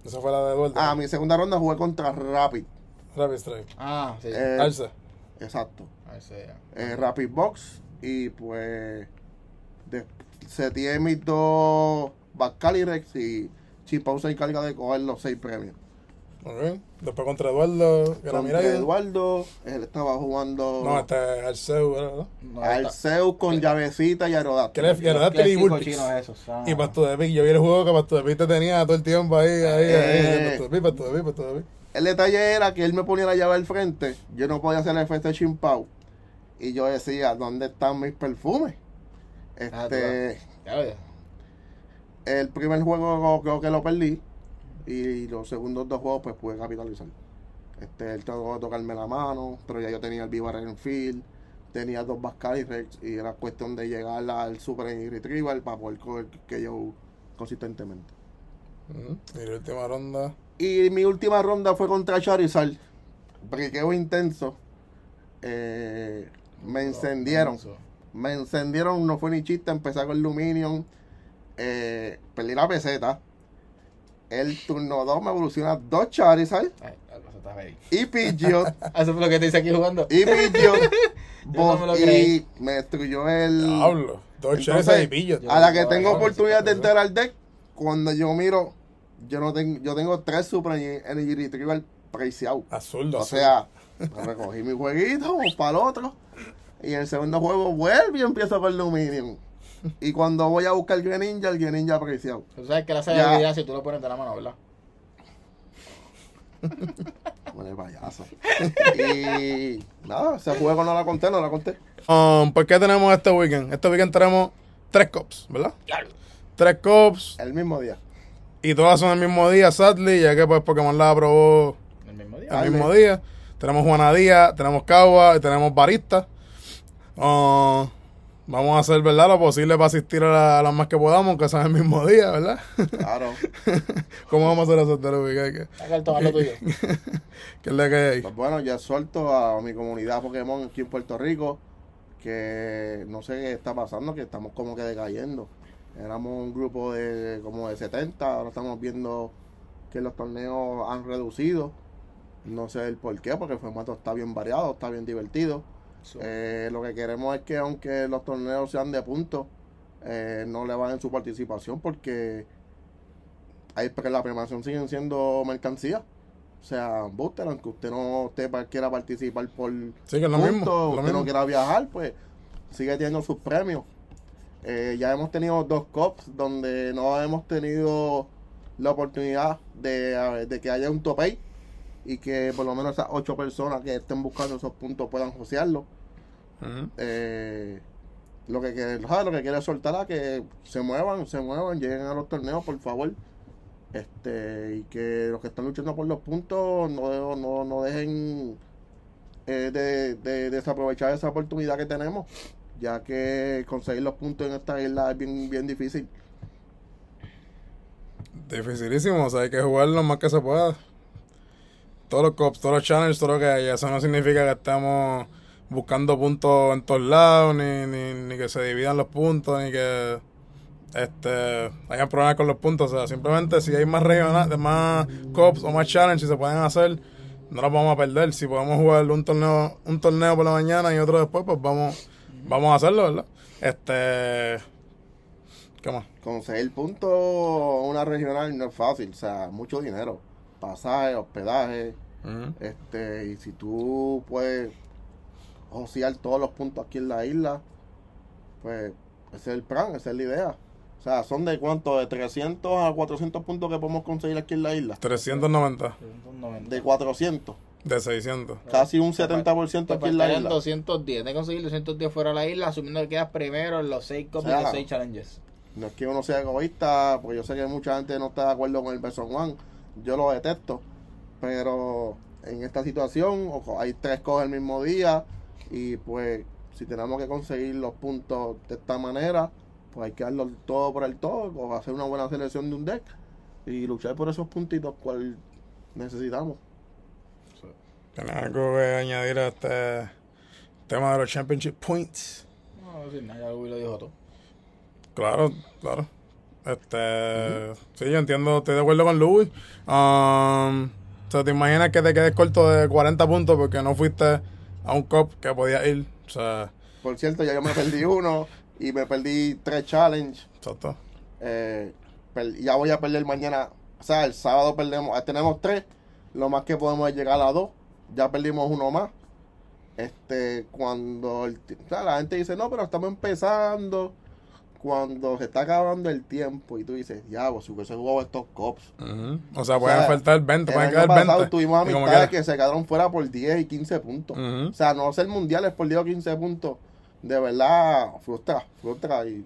Esa fue la de vuelta Ah, mi segunda ronda jugué contra Rapid. Rapid Strike. Ah, sí. Eh, Exacto. Arce, eh, Rapid Box y pues de, se tiene mis dos y y Chipau se encarga de coger los seis premios. bien Después contra Eduardo. Contra Eduardo, él estaba jugando. No, hasta Arceu, ¿verdad? No, Arceu con llavecita y Aerodactyl. Aerodactyl y Bullpix. Ah. Y Pastu de Yo vi el juego que Pastu de te tenía todo el tiempo ahí, ahí, eh. ahí. Pasto de Pic, el detalle era que él me ponía la llave al frente, yo no podía hacer el efecto chimpau. Y yo decía, ¿dónde están mis perfumes? Ah, este. el primer juego creo que lo perdí. Y los segundos dos juegos, pues pude capitalizar. Este, él trató de tocarme la mano, pero ya yo tenía el Viva Renfield, tenía dos Bascal y Rex, y era cuestión de llegar al Super Retrieval para poder que yo consistentemente. Y la última ronda y mi última ronda fue contra Charizard. quedó intenso. Eh, me encendieron. Me encendieron, no fue ni chiste. Empecé con Luminion. Eh, perdí la peseta. El turno 2 me evoluciona dos Charizard. y Pidgeot. Eso fue lo que te hice aquí jugando. Y Pidgeot. y me destruyó el. Pablo. Dos Charizard y Pidgeot. A la que tengo oportunidad de entrar al deck, cuando yo miro yo no tengo, yo tengo tres Super Energy Retriever preciado. O sea, recogí mi jueguito, para el otro. Y el segundo juego vuelvo y empiezo con mínimo Y cuando voy a buscar el ninja el Greninja preciado Tú sabes que la vida si tú lo pones de la mano, ¿verdad? Bueno, el payaso. y nada, ese juego no la conté, no la conté. Um, ¿Por qué tenemos este weekend? Este weekend tenemos tres cops, ¿verdad? Claro. Tres cops. El mismo día. Y todas son el mismo día, sadly, ya que pues Pokémon la aprobó el mismo día. El ah, mismo día. Tenemos Juanadía, tenemos Cagua y tenemos Barista. Ah, vamos a hacer, ¿verdad? Lo posible para asistir a, las más que podamos, aunque son el mismo día, ¿verdad? Claro. ¿Cómo vamos a hacer eso, Terubi? el tuyo. ¿Qué es lo que hay? Pues bueno, ya suelto a mi comunidad Pokémon aquí en Puerto Rico, que no sé qué está pasando, que estamos como que decayendo. Éramos un grupo de como de 70, ahora estamos viendo que los torneos han reducido. No sé el por qué, porque el formato está bien variado, está bien divertido. Eh, lo que queremos es que aunque los torneos sean de puntos, eh, no le vayan su participación porque ahí porque la premiación siguen siendo mercancía. O sea, booster, aunque usted no quiera participar por puntos, usted no quiera viajar, pues sigue teniendo sus premios. Eh, ya hemos tenido dos cops donde no hemos tenido la oportunidad de, eh, que haya un tope y que por lo menos esas ocho personas que estén buscando esos puntos puedan josearlo. Eh, lo que, lo que quiere soltar a que se muevan, se muevan, lleguen a los torneos, por favor. Este, y que los que están luchando por los puntos no, dejen de desaprovechar esa oportunidad que tenemos ya que conseguir los puntos en esta isla es bien, bien difícil. Dificilísimo, o sea, hay que jugar lo más que se pueda. Todos los cops, todos los challenges, todo lo que haya. Eso no significa que estamos buscando puntos en todos lados, ni, que se dividan los puntos, ni que este, hayan problemas con los puntos. O sea, simplemente si hay más regionales, más cops o más challenges se pueden hacer, no los vamos a perder. Si podemos jugar un torneo, un torneo por la mañana y otro después, pues vamos Vamos a hacerlo, ¿verdad? Este. ¿Qué más? Conseguir punto una regional no es fácil, o sea, mucho dinero. Pasaje, hospedaje. Este, y si tú puedes josear todos los puntos aquí en la isla, pues ese es el plan, esa es la idea. O sea, son de cuánto, de 300 a 400 puntos que podemos conseguir aquí en la isla. 390. De 400. De 600. Casi un 70% aquí en la isla. 210. De conseguir 210 fuera de la isla, asumiendo que quedas primero en los 6 los 6 challenges. No es que uno sea egoísta, porque yo sé que mucha gente no está de acuerdo con el Person One. Yo lo detesto. Pero en esta situación, hay tres cosas el mismo día. Y pues, si tenemos que conseguir los puntos de esta manera, pues hay que darlo todo por el todo, o hacer una buena selección de un deck y luchar por esos puntitos cual necesitamos. ¿Tienes algo que añadir a este tema de los Championship Points? No, no ya lo dijo todo. Claro, claro. Este, sí, yo entiendo, estoy de acuerdo con Luis. Um, o sea, te imaginas que te quedes corto de 40 puntos porque no fuiste a un cop que podías ir. O sea, por cierto, ya yo me perdí uno y me perdí tres challenges. Exacto. Eh, ya voy a perder mañana. O sea, el sábado perdemos, tenemos tres. Lo más que podemos es llegar a dos ya perdimos uno más. Este, cuando la gente dice, no, pero estamos empezando. Cuando se está acabando el tiempo y tú dices, ya, vos, si hubiese jugado estos cops. O sea, pueden faltar 20, pueden quedar tuvimos amistades que se quedaron fuera por 10 y 15 puntos. O sea, no hacer mundiales por 10 o 15 puntos, de verdad, frustra, frustra. Y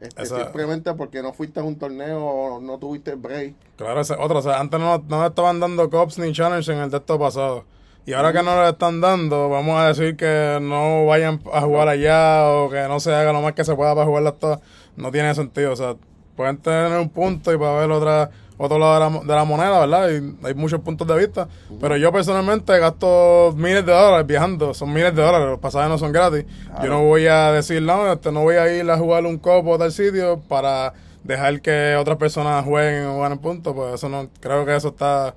este, simplemente porque no fuiste a un torneo o no tuviste break. Claro, ese, otro. O sea, antes no, estaban dando cops ni challenges en el texto pasado. Y ahora que no lo están dando, vamos a decir que no vayan a jugar allá o que no se haga lo más que se pueda para jugarlas todas. No tiene sentido. O sea, pueden tener un punto y para ver otra otro lado de la, moneda, ¿verdad? Y hay muchos puntos de vista. Pero yo personalmente gasto miles de dólares viajando. Son miles de dólares. Los pasajes no son gratis. Yo no voy a decir, no, este, no voy a ir a jugar un copo o tal sitio para dejar que otras personas jueguen o ganen puntos. Pues eso no, creo que eso está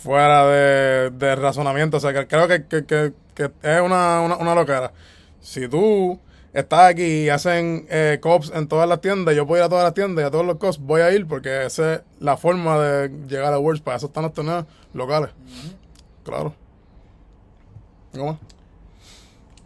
fuera de, razonamiento. O sea, que creo que, que, es una, una, Si tú estás aquí y hacen eh, cops en todas las tiendas, yo puedo ir a todas las tiendas y a todos los cops voy a ir porque esa es la forma de llegar a Worlds. Para eso están los torneos locales. Claro. ¿Cómo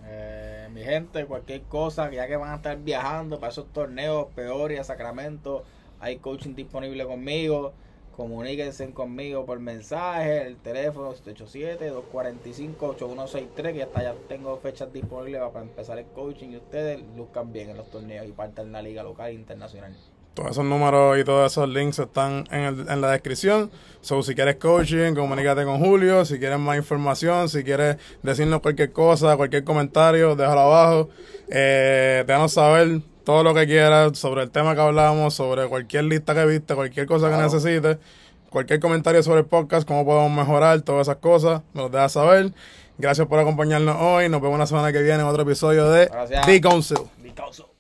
eh, mi gente, cualquier cosa, ya que van a estar viajando para esos torneos, Peoria, Sacramento, hay coaching disponible conmigo. Comuníquense conmigo por mensaje, el teléfono 787-245-8163, que hasta ya tengo fechas disponibles para empezar el coaching y ustedes lucan bien en los torneos y partan la liga local e internacional. Todos esos números y todos esos links están en, en la descripción. So, si quieres coaching, comunícate con Julio. Si quieres más información, si quieres decirnos cualquier cosa, cualquier comentario, déjalo abajo. Eh, déjanos saber todo lo que quieras sobre el tema que hablamos, sobre cualquier lista que viste, cualquier cosa que necesites, cualquier comentario sobre el podcast, cómo podemos mejorar, todas esas cosas, nos dejas saber. Gracias por acompañarnos hoy. Nos vemos la semana que viene en otro episodio de The The